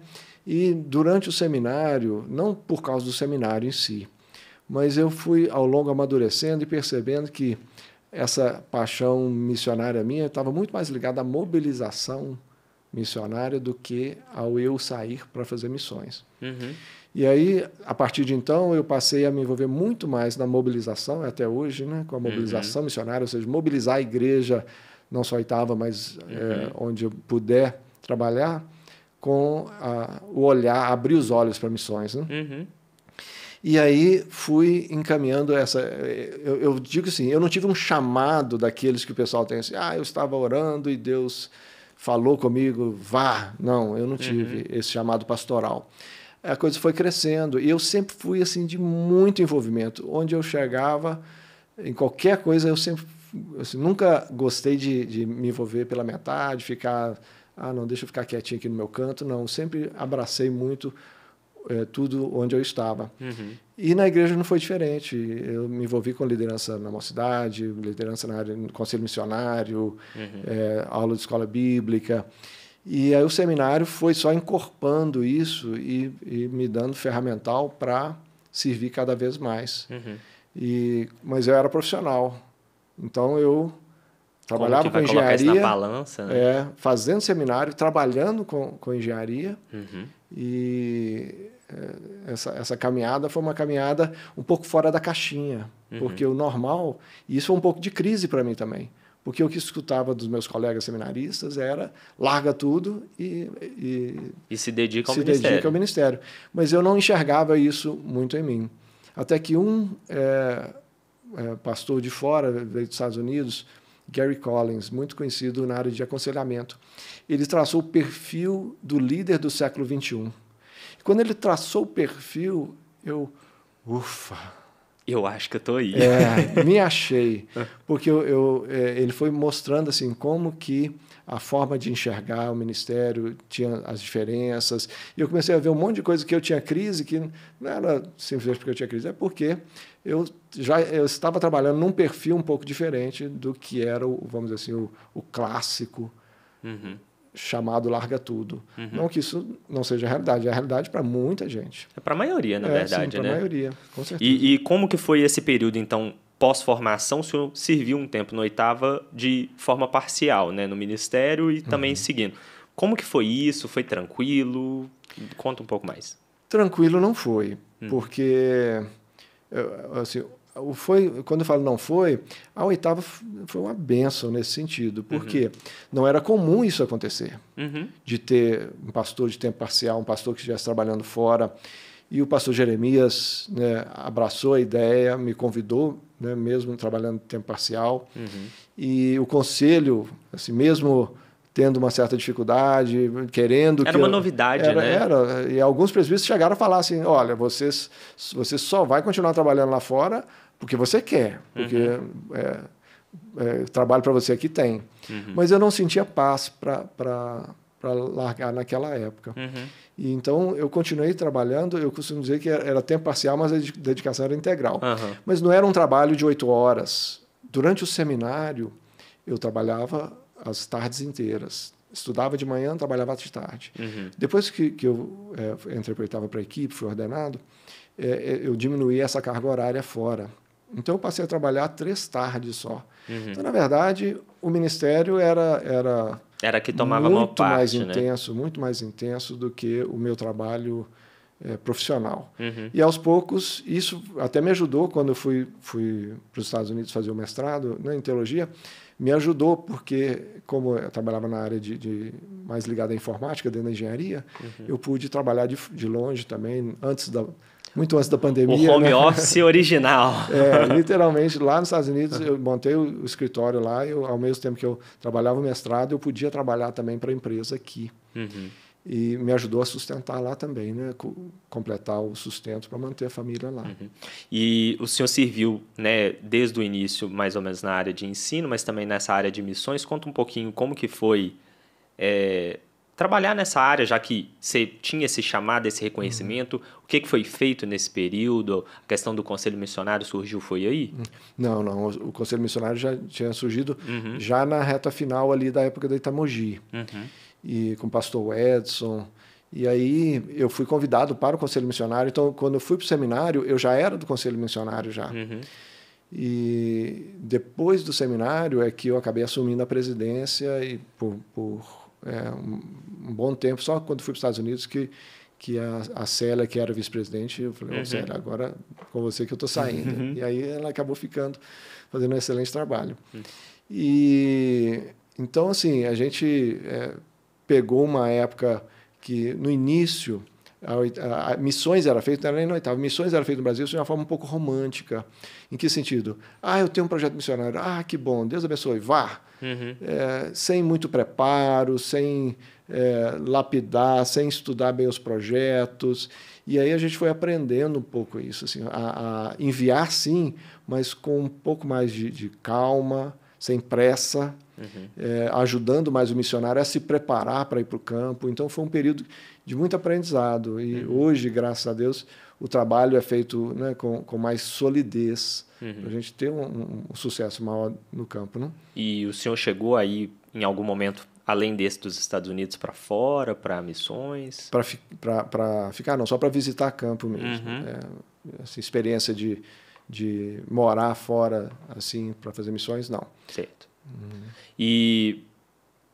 Speaker 2: E durante o seminário, não por causa do seminário em si, mas eu fui ao longo amadurecendo e percebendo que essa paixão missionária minha estava muito mais ligada à mobilização missionária do que ao eu sair para fazer missões. Uhum. E aí, a partir de então, eu passei a me envolver muito mais na mobilização, até hoje, né, com a mobilização uhum. missionária, ou seja, mobilizar a igreja, não só Itava, mas uhum. é, onde eu puder trabalhar, com a, o olhar, abrir os olhos para missões. Né? Uhum. E aí fui encaminhando essa. Eu, eu, digo assim, eu não tive um chamado daqueles que o pessoal tem assim, ah, eu estava orando e Deus falou comigo, vá. Não, eu não tive uhum. esse chamado pastoral. A coisa foi crescendo e eu sempre fui assim de muito envolvimento. Onde eu chegava, em qualquer coisa, eu sempre. Assim, nunca gostei de, de me envolver pela metade, ficar. Ah, não, deixa eu ficar quietinho aqui no meu canto. Não, sempre abracei muito é, tudo onde eu estava. Uhum. E na igreja não foi diferente. Eu me envolvi com liderança na mocidade, liderança na área conselho missionário, uhum. é, aula de escola bíblica. E aí o seminário foi só encorpando isso e, e me dando ferramental para servir cada vez mais. Uhum. E, mas eu era profissional. Então eu trabalhava com engenharia. Balança, né? é, fazendo seminário, trabalhando com, com engenharia. Uhum. E é, essa, essa caminhada foi uma caminhada um pouco fora da caixinha, uhum. porque o normal, e isso foi um pouco de crise para mim também, porque o que escutava dos meus colegas seminaristas era larga tudo e. E,
Speaker 1: e se dedica ao se ministério. dedica ao
Speaker 2: ministério. Mas eu não enxergava isso muito em mim. Até que um é, é, pastor de fora, veio dos Estados Unidos, Gary Collins, muito conhecido na área de aconselhamento, ele traçou o perfil do líder do século XXI. Quando ele traçou o perfil,
Speaker 1: eu, ufa. Eu acho que eu tô aí. É,
Speaker 2: me achei, porque eu, eu é, ele foi mostrando assim como que a forma de enxergar o ministério tinha as diferenças. E eu comecei a ver um monte de coisa que eu tinha crise, que não era simplesmente porque eu tinha crise, é porque eu já eu estava trabalhando num perfil um pouco diferente do que era, o, vamos dizer assim, o, o clássico uhum chamado larga tudo. Uhum. Não que isso não seja realidade, é a realidade para muita gente.
Speaker 1: É para a maioria, na é, verdade, sim, Para a né? maioria, com certeza. E, e, como que foi esse período então pós-formação? O senhor serviu um tempo na oitava de forma parcial, né, no ministério e também uhum. seguindo. Como que foi isso? Foi tranquilo? Conta um pouco mais.
Speaker 2: Tranquilo não foi, uhum. porque assim, foi, quando eu falo não foi, a oitava foi uma benção nesse sentido, uhum. porque uhum. não era comum isso acontecer, uhum. de ter um pastor de tempo parcial, um pastor que estivesse trabalhando fora, e o pastor Jeremias né, abraçou a ideia, me convidou, né, mesmo trabalhando tempo parcial, uhum. e o conselho, assim, mesmo tendo uma certa dificuldade, querendo... Era que uma eu, novidade, era, né? Era, e alguns presbíteros chegaram a falar assim, olha, vocês, você só vai continuar trabalhando lá fora porque você quer, porque uhum. é, é, é trabalho para você aqui tem. Uhum. Mas eu não sentia paz para largar naquela época. Uhum. E então eu continuei trabalhando, eu costumo dizer que era, era tempo parcial, mas a dedicação era integral. Mas não era um trabalho de oito horas. Durante o seminário, eu trabalhava as tardes inteiras. Estudava de manhã, trabalhava de tarde. Uhum. Depois que, que eu é, para a equipe, fui ordenado, é, é, eu diminuí essa carga horária fora. Então eu passei a trabalhar três tardes só. Uhum. Então, na verdade, o ministério era era
Speaker 1: era que tomava muito parte, mais né? intenso,
Speaker 2: muito mais intenso do que o meu trabalho é, profissional. Uhum. E aos poucos isso até me ajudou quando eu fui fui para os Estados Unidos fazer o mestrado né, em teologia. Me ajudou porque como eu trabalhava na área de, de mais ligada à informática dentro da engenharia, uhum. eu pude trabalhar de, de longe também antes da muito antes da pandemia. O né? home né? office
Speaker 1: original. É,
Speaker 2: literalmente, lá nos Estados Unidos, eu montei o escritório lá e eu, ao mesmo tempo que eu trabalhava o mestrado, eu podia trabalhar também para a empresa aqui. Uhum. E me ajudou a sustentar lá também, né? completar o sustento para manter a família lá. Uhum.
Speaker 1: E o senhor serviu, né, desde o início, mais ou menos na área de ensino, mas também nessa área de missões. Conta um pouquinho como que foi... É trabalhar nessa área, já que você tinha esse chamado, esse reconhecimento? Uhum. O que, que foi feito nesse período? A questão do Conselho Missionário surgiu, foi aí?
Speaker 2: Não, não. O Conselho Missionário já tinha surgido uhum. já na reta final ali da época da Itamogi. Uhum. E com o pastor Edson. E aí eu fui convidado para o Conselho Missionário. Então, quando eu fui para o seminário, eu já era do Conselho Missionário já. Uhum. E depois do seminário é que eu acabei assumindo a presidência e por, por é, um, um, bom tempo, só quando fui para os Estados Unidos que que a, a Célia, que era vice-presidente, eu falei, uhum. Célia, agora com você que eu estou saindo. Uhum. E aí ela acabou ficando, fazendo um excelente trabalho. Uhum. E então, assim, a gente é, pegou uma época que no início a, a, missões era feito, não era nem na oitava, missões era feito no Brasil de é uma forma um pouco romântica. Em que sentido? Ah, eu tenho um projeto missionário. Ah, que bom, Deus abençoe, vá. Uhum. É, sem muito preparo, sem é, lapidar, sem estudar bem os projetos. E aí a gente foi aprendendo um pouco isso, assim, a, a enviar sim, mas com um pouco mais de, de calma, sem pressa uhum. é, ajudando mais o missionário a se preparar para ir para o campo. Então foi um período de muito aprendizado. E uhum. hoje, graças a Deus, o trabalho é feito né, com, com, mais solidez uhum. para a gente ter um, um, sucesso maior no campo. Né?
Speaker 1: E o senhor chegou aí em algum momento além desse dos Estados Unidos para fora, para missões?
Speaker 2: Para fi ficar, não, só para visitar campo mesmo. Uhum. É, essa experiência de, de morar fora, assim, para fazer missões, não.
Speaker 1: Certo. Uhum. E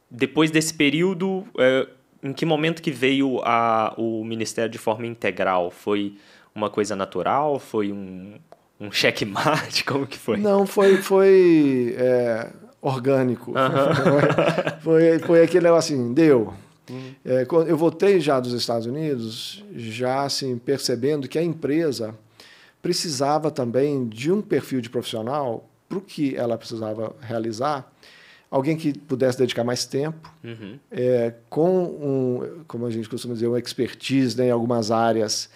Speaker 1: depois desse período, é, em que momento que veio a, o ministério de forma integral? Foi uma coisa natural? Foi um, um checkmate? Como que foi?
Speaker 2: Não, foi, foi é, orgânico. Uhum. foi, foi aquele negócio assim, deu. Uhum. É, eu voltei já dos Estados Unidos, já assim, percebendo que a empresa precisava também de um perfil de profissional para o que ela precisava realizar, alguém que pudesse dedicar mais tempo, uhum. é, com um, como a gente costuma dizer, uma expertise né, em algumas áreas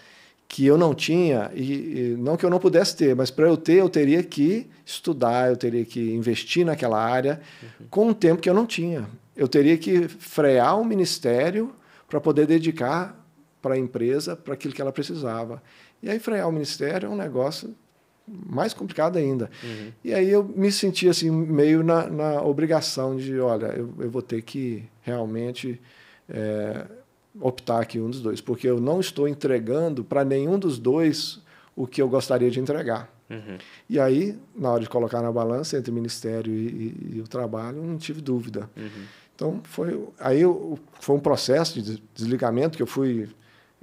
Speaker 2: que eu não tinha, e, e não que eu não pudesse ter, mas para eu ter, eu teria que estudar, eu teria que investir naquela área, uhum. com um tempo que eu não tinha. Eu teria que frear o ministério para poder dedicar para a empresa, para aquilo que ela precisava. E aí frear o ministério é um negócio mais complicado ainda. Uhum. E aí eu me senti assim, meio na, na obrigação de, olha, eu, eu vou ter que realmente é, optar aqui um dos dois, porque eu não estou entregando para nenhum dos dois o que eu gostaria de entregar. Uhum. E aí, na hora de colocar na balança entre o ministério e, e, e o trabalho, não tive dúvida. Uhum. Então, foi, aí eu, foi um processo de desligamento que eu fui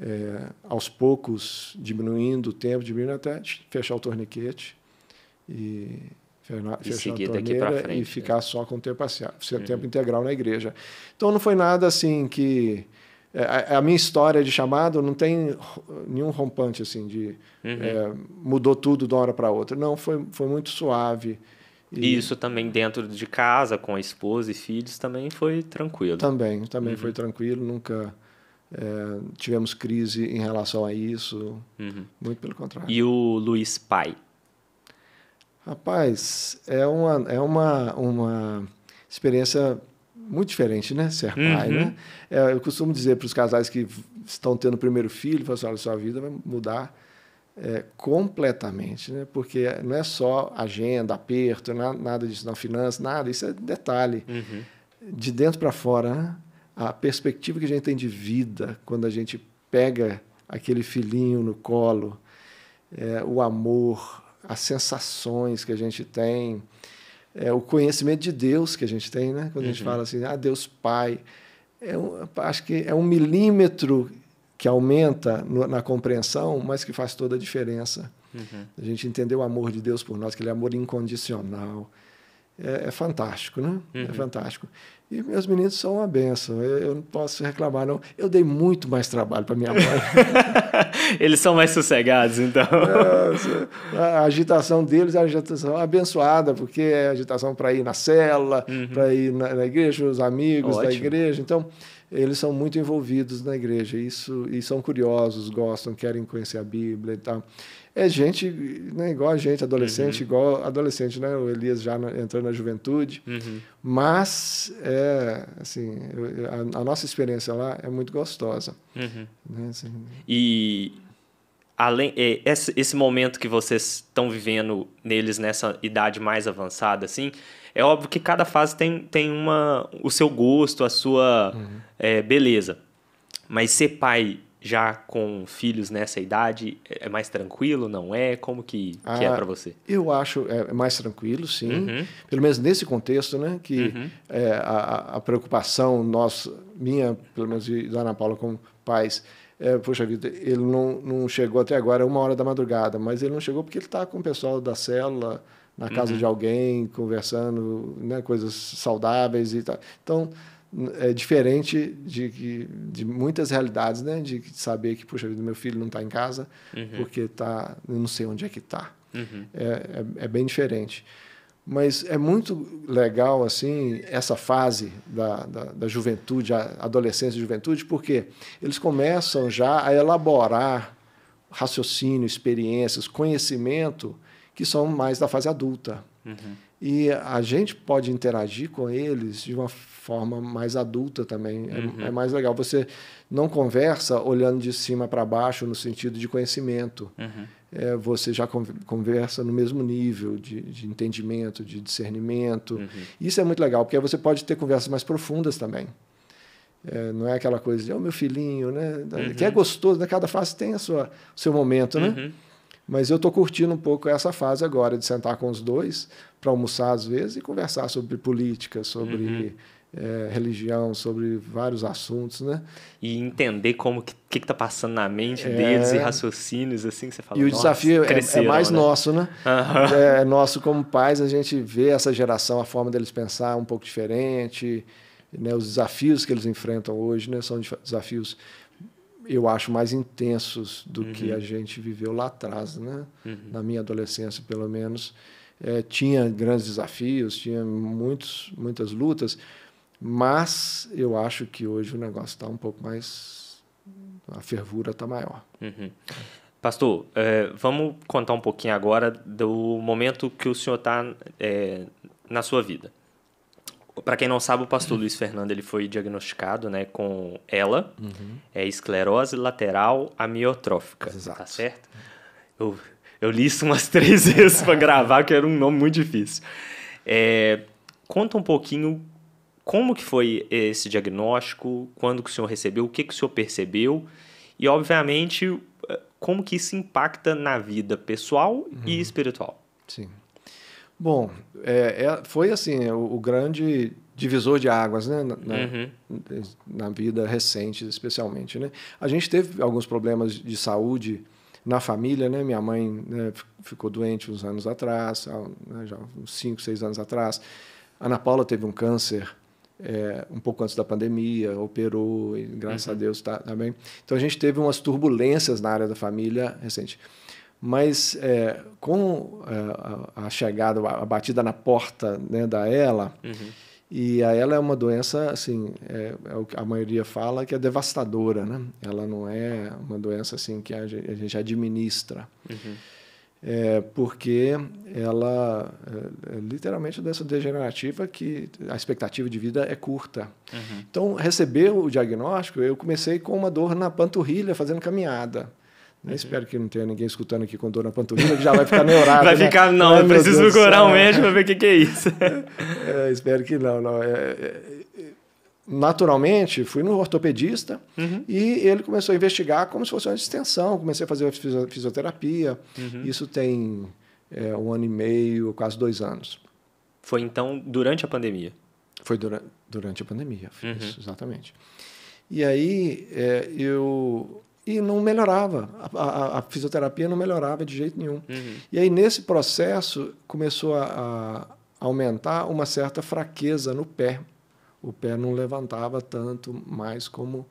Speaker 2: é, aos poucos diminuindo o tempo, diminuindo até fechar o torniquete e fechar e a torneira frente, e né? ficar né? só com o tempo parcial, uhum. tempo integral na igreja. Então não foi nada assim que é, a, a minha história de chamado não tem nenhum rompante assim de uhum. é, mudou tudo de uma hora para outra. Não, foi, foi muito
Speaker 1: suave. E isso também dentro de casa, com a esposa e filhos, também foi tranquilo. Também,
Speaker 2: também uhum. foi tranquilo, nunca é, tivemos crise em relação a
Speaker 1: isso. Uhum. Muito pelo contrário. E o Luiz Pai?
Speaker 2: Rapaz, é uma, é uma, uma experiência muito diferente, né? Ser pai, uhum. né? É, eu costumo dizer para os casais que estão tendo o primeiro filho, falar assim, olha, sua vida vai mudar é, completamente, né? Porque não é só agenda, aperto, nada disso, não, finanças, nada, isso é detalhe. Uhum. De dentro para fora, né? a perspectiva que a gente tem de vida quando a gente pega aquele filhinho no colo, é, o amor, as sensações que a gente tem, é, o conhecimento de Deus que a gente tem, né? Quando uhum. a gente uhum. fala assim, ah, Deus Pai, é um, acho que é um milímetro que aumenta no, na compreensão, mas que faz toda a diferença. Uhum. A gente entender o amor de Deus por nós, aquele é amor incondicional. É, é fantástico, né? É uhum. É fantástico. E meus meninos são uma benção. Eu não posso reclamar, não. Eu dei muito mais trabalho para minha mãe.
Speaker 1: Eles são mais sossegados, então.
Speaker 2: É, a agitação deles é a agitação abençoada, porque é agitação para ir na cela, uhum. para ir na, na, igreja, os amigos Ótimo. da igreja. Então, eles são muito envolvidos na igreja. Isso, e são curiosos, gostam, querem conhecer a Bíblia e tal é gente né, igual a gente, adolescente, uhum. igual adolescente, né? O Elias já na, entrou na juventude. Uhum. Mas, é, assim, eu, a, a, nossa experiência lá é muito gostosa. Uhum. Né,
Speaker 1: assim. E, além é, esse, esse momento que vocês estão vivendo neles nessa idade mais avançada, assim, é óbvio que cada fase tem, tem uma, o seu gosto, a sua uhum. é, beleza. Mas ser pai já com filhos nessa idade, é mais tranquilo, não é? Como que, ah, que é ah, para você?
Speaker 2: Eu acho é, é, mais tranquilo, sim. Uhum. Pelo menos nesse contexto, né? Que uhum. é, a, a, preocupação nossa, minha, pelo menos da Ana Paula como pais, é, poxa vida, ele não, não chegou até agora, uma hora da madrugada, mas ele não chegou porque ele está com o pessoal da célula, na casa uhum. de alguém, conversando, né? Coisas saudáveis e tal. Então é diferente de, de muitas realidades, né? De saber que, puxa vida, meu filho não está em casa uhum. porque tá, eu não sei onde é que está. Uhum. É, é, é, bem diferente. Mas é muito legal, assim, essa fase da, da, da juventude, adolescência e juventude, porque eles começam já a elaborar raciocínio, experiências, conhecimento que são mais da fase adulta. Uhum. E a gente pode interagir com eles de uma forma mais adulta também. É, uhum. É, é, mais legal. Você não conversa olhando de cima para baixo no sentido de conhecimento. Uhum. É, você já conversa no mesmo nível de, de entendimento, de discernimento. Uhum. Isso é muito legal, porque você pode ter conversas mais profundas também. É, não é aquela coisa de, oh, meu filhinho, né? Uhum. Que é gostoso, né? Cada fase tem a sua, o seu momento, né? Uhum. Mas eu estou curtindo um pouco essa fase agora de sentar com os dois para almoçar às vezes e conversar sobre política, sobre uhum. é, religião,
Speaker 1: sobre vários assuntos, né? E entender como que que está passando na mente é... deles e raciocínios assim que você fala. E o desafio é, é, mais né? nosso, né? Uhum.
Speaker 2: É nosso como pais a gente vê essa geração, a forma deles pensar um pouco diferente, né? Os desafios que eles enfrentam hoje, né? São desafios eu acho, mais intensos do uhum. que a gente viveu lá atrás, né? Uhum. Na minha adolescência, pelo menos, é, tinha grandes desafios, tinha muitos, muitas lutas, mas eu acho que hoje o negócio está um pouco mais, a fervura está maior.
Speaker 1: Uhum. Pastor, é, vamos contar um pouquinho agora do momento que o senhor está é, na sua vida. Para quem não sabe, o pastor Luiz Fernando ele foi diagnosticado né, com ela, uhum. é esclerose lateral amiotrófica. Exato. Tá certo? Eu, eu li isso umas três vezes para gravar, que era um nome muito difícil. É, conta um pouquinho como que foi esse diagnóstico, quando que o senhor recebeu, o que, que o senhor percebeu e, obviamente, eh, como que isso impacta na vida pessoal uhum. e espiritual. Sim.
Speaker 2: Bom, é, é, foi assim, o, o, grande divisor de águas, né? Na, uhum. na, vida recente, especialmente, né? A gente teve alguns problemas de saúde na família, né? Minha mãe né, ficou doente uns anos atrás, né, já uns 5, 6 anos atrás. Ana Paula teve um câncer é, um pouco antes da pandemia, operou e, graças uhum. a Deus, está tá bem. Então, a gente teve umas turbulências na área da família recente. Mas é, com é, a, a, chegada, a batida na porta né, da ela, uhum. e a ela é uma doença, assim, é, é, o que a maioria fala que é devastadora, né? Ela não é uma doença assim que a gente administra. Uhum. É porque ela é, é literalmente doença degenerativa que a expectativa de vida é curta. Uhum. Então, receber o diagnóstico, eu comecei com uma dor na panturrilha fazendo caminhada. Nem uhum. espero que não tenha ninguém escutando aqui com dor na panturrilha, que já vai ficar neurado. vai né? ficar, não, Ai, eu preciso procurar um médico para ver o que, que, é isso. É, é, espero que não, não. É, é, naturalmente, fui no ortopedista uhum. e ele começou a investigar como se fosse uma distensão Comecei a fazer fisioterapia. Uhum. Isso tem é, um ano e meio, quase dois
Speaker 1: anos. Foi então durante a pandemia? Foi dura durante a pandemia, uhum. exatamente.
Speaker 2: E aí é, eu e não melhorava. A, a, a, fisioterapia não melhorava de jeito nenhum. Uhum. E aí, nesse processo, começou a, a, aumentar uma certa fraqueza no pé. O pé não levantava tanto mais como,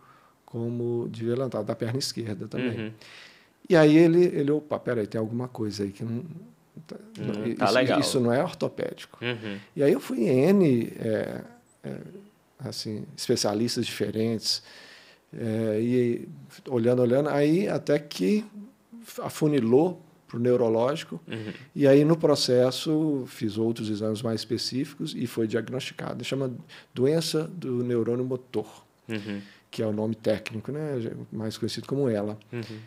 Speaker 2: como devia levantar, da perna esquerda também. Uhum. E aí ele, ele opa, peraí, tem alguma coisa aí que não. Tá, hum, tá isso, legal. isso não é ortopédico. Uhum. E aí eu fui em N é, é, assim, especialistas diferentes. É, e olhando, olhando, aí até que afunilou para o neurológico. Uhum. E aí, no processo, fiz outros exames mais específicos e foi diagnosticado. Chama doença do neurônio motor, uhum. que é o nome técnico, né? mais conhecido como ela. Uhum.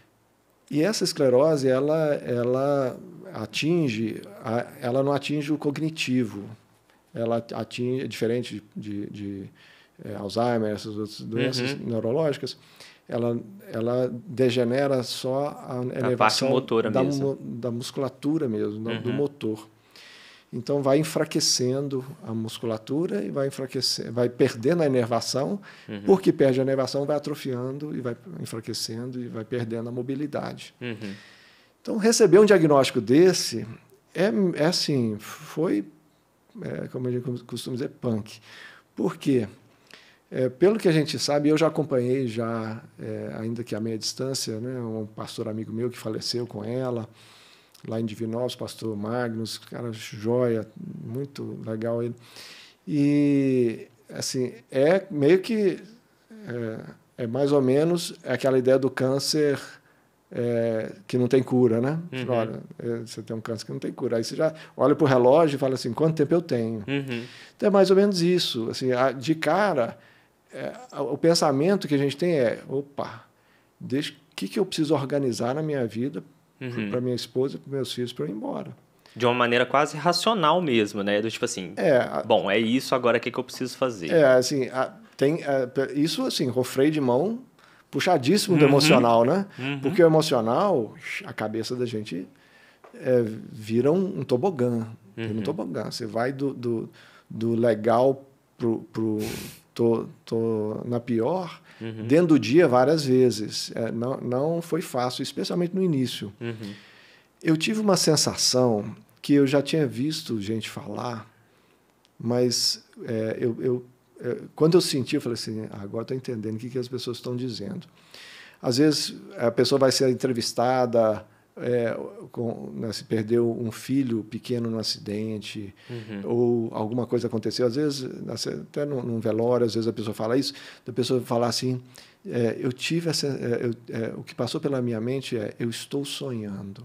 Speaker 2: E essa esclerose, ela, ela atinge, ela não atinge o cognitivo. Ela atinge, é diferente de, de, de é, Alzheimer, essas outras uhum. doenças uhum. neurológicas, ela, ela degenera só a elevação a motora da, mesmo. da musculatura mesmo, uhum. do motor. Então vai enfraquecendo a musculatura e vai enfraquecer, vai perdendo a inervação, uhum. porque perde a inervação vai atrofiando e vai enfraquecendo e vai perdendo a mobilidade. Uhum. Então receber um diagnóstico desse é, é assim, foi é, como a gente costuma dizer, punk. Por quê? É, pelo que a gente sabe, eu já acompanhei já, é, ainda que a meia distância, né, um pastor amigo meu que faleceu com ela, lá em Divinópolis, pastor Magnus, cara joia, muito legal ele. E, assim, é meio que, é, é mais ou menos aquela ideia do câncer é, que não tem cura, né? Uhum. Olha, é, você tem um câncer que não tem cura. Aí você já olha para o relógio e fala assim, quanto tempo eu tenho? Uhum. Então é mais ou menos isso. Assim, de cara é, o pensamento que a gente tem é, opa, o que, que eu preciso organizar na minha vida uhum. para minha esposa, para meus filhos, para eu ir embora?
Speaker 1: De uma maneira quase racional mesmo, né? Do tipo assim, é, a, bom, é isso agora, o que, que eu preciso fazer? É, assim,
Speaker 2: a, tem, é, a, isso assim, com freio de mão puxadíssimo uhum. do emocional, né? Uhum. Porque o emocional, a cabeça da gente é, vira um, um tobogã. Uhum. um tobogã. Você vai do, do, do legal pro, pro, tô, tô na pior, uhum. dentro do dia várias vezes. É, não, não foi fácil, especialmente no início. Uhum. Eu tive uma sensação que eu já tinha visto gente falar, mas é, eu, eu é, quando eu senti, eu falei assim, agora estou entendendo o que, que as pessoas estão dizendo. Às vezes a pessoa vai ser entrevistada é, com, né, se perdeu um filho pequeno num acidente uhum. ou alguma coisa aconteceu. Às vezes, até num, num, velório, às vezes a pessoa fala isso, a pessoa fala assim, é, eu tive essa... É, eu, é, o que passou pela minha mente é, eu estou sonhando.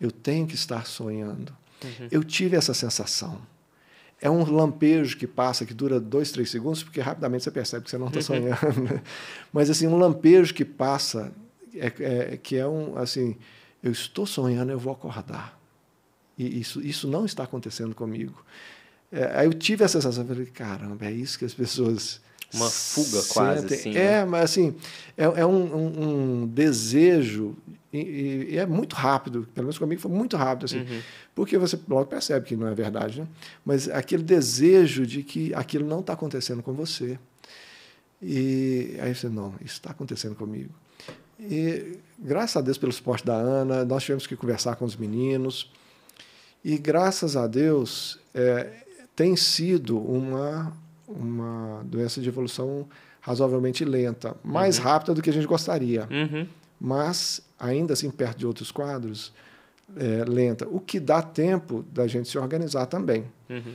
Speaker 2: Eu tenho que estar sonhando. Uhum. Eu tive essa sensação. É um lampejo que passa, que dura dois, três segundos, porque rapidamente você percebe que você não está sonhando. Né? Mas, assim, um lampejo que passa é, é, que é um assim, eu estou sonhando, eu vou acordar. E isso, isso não está acontecendo comigo. É, aí eu tive a sensação, falei, caramba, é isso que as pessoas uma fuga sentem. quase assim, é né? mas assim é, é um, um, um, desejo e, e, é muito rápido pelo menos comigo foi muito rápido assim uhum. porque você logo percebe que não é verdade né? mas aquele desejo de que aquilo não está acontecendo com você e aí você não isso está acontecendo comigo e graças a Deus pelo suporte da Ana, nós tivemos que conversar com os meninos. E graças a Deus é, tem sido uma, uma doença de evolução razoavelmente lenta, mais uhum. rápida do que a gente gostaria, uhum. mas ainda assim perto de outros quadros, é, lenta, o que dá tempo da gente se organizar também. Uhum.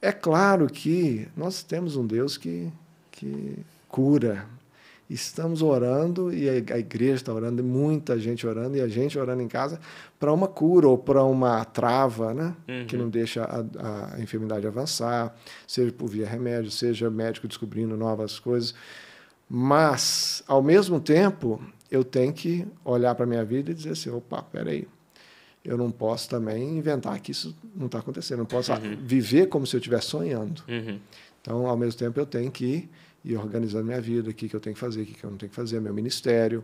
Speaker 2: É claro que nós temos um Deus que, que cura, estamos orando e a igreja está orando, e muita gente orando e a gente orando em casa para uma cura ou para uma trava, né? Uhum. Que não uhum. deixa a, a, enfermidade avançar, seja por via remédio, seja médico descobrindo novas coisas. Mas, ao mesmo tempo, eu tenho que olhar para a minha vida e dizer assim: opa, peraí. Eu não posso também inventar que isso não está acontecendo. Eu não posso uhum. viver como se eu estivesse sonhando. Uhum. Então, ao mesmo tempo, eu tenho que e organizando minha vida, o que, que eu tenho que fazer, o que, que eu não tenho que fazer, meu ministério.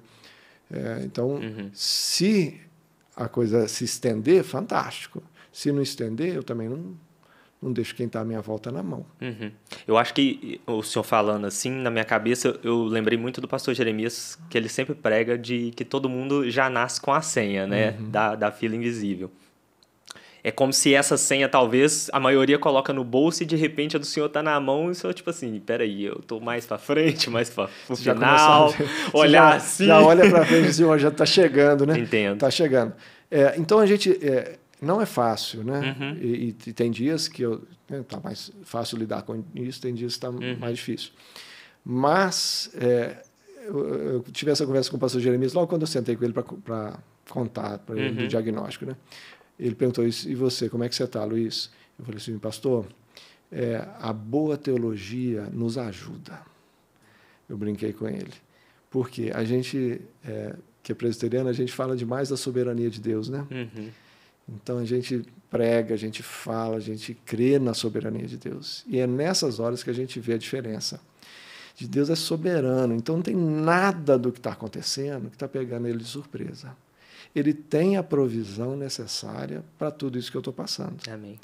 Speaker 2: É, então, uhum. se a coisa se estender, fantástico. Se não estender, eu também não, não deixo quem está à minha volta na mão.
Speaker 1: Uhum. Eu acho que o senhor falando assim, na minha cabeça, eu lembrei muito do pastor Jeremias, que ele sempre prega de que todo mundo já nasce com a senha, né? Uhum. Da, da fila invisível. É como se essa senha, talvez, a maioria coloca no bolso e de repente a do senhor tá na mão e o senhor, tipo assim, peraí, eu tô mais pra frente, mais pra o final, olhar já, assim. Já olha pra frente,
Speaker 2: senhor, já tá chegando, né? Entendo. Tá chegando. É, então a gente. É, não é fácil, né? Uhum. E, e, tem dias que eu, né, tá mais fácil lidar com isso, tem dias que tá uhum. mais difícil. Mas é, eu, eu, tive essa conversa com o pastor Jeremias logo quando eu sentei com ele para contar para ele o uhum. diagnóstico, né? ele perguntou isso, e você, como é que você está, Luiz? Eu falei assim, pastor, é, a boa teologia nos ajuda. Eu brinquei com ele. Porque a gente, é, que é presbiteriano, a gente fala demais da soberania de Deus, né? Uhum. Então a gente prega, a gente fala, a gente crê na soberania de Deus. E é nessas horas que a gente vê a diferença. De Deus é soberano, então não tem nada do que está acontecendo que está pegando ele de surpresa ele tem a provisão necessária para tudo isso que eu estou passando. Amém.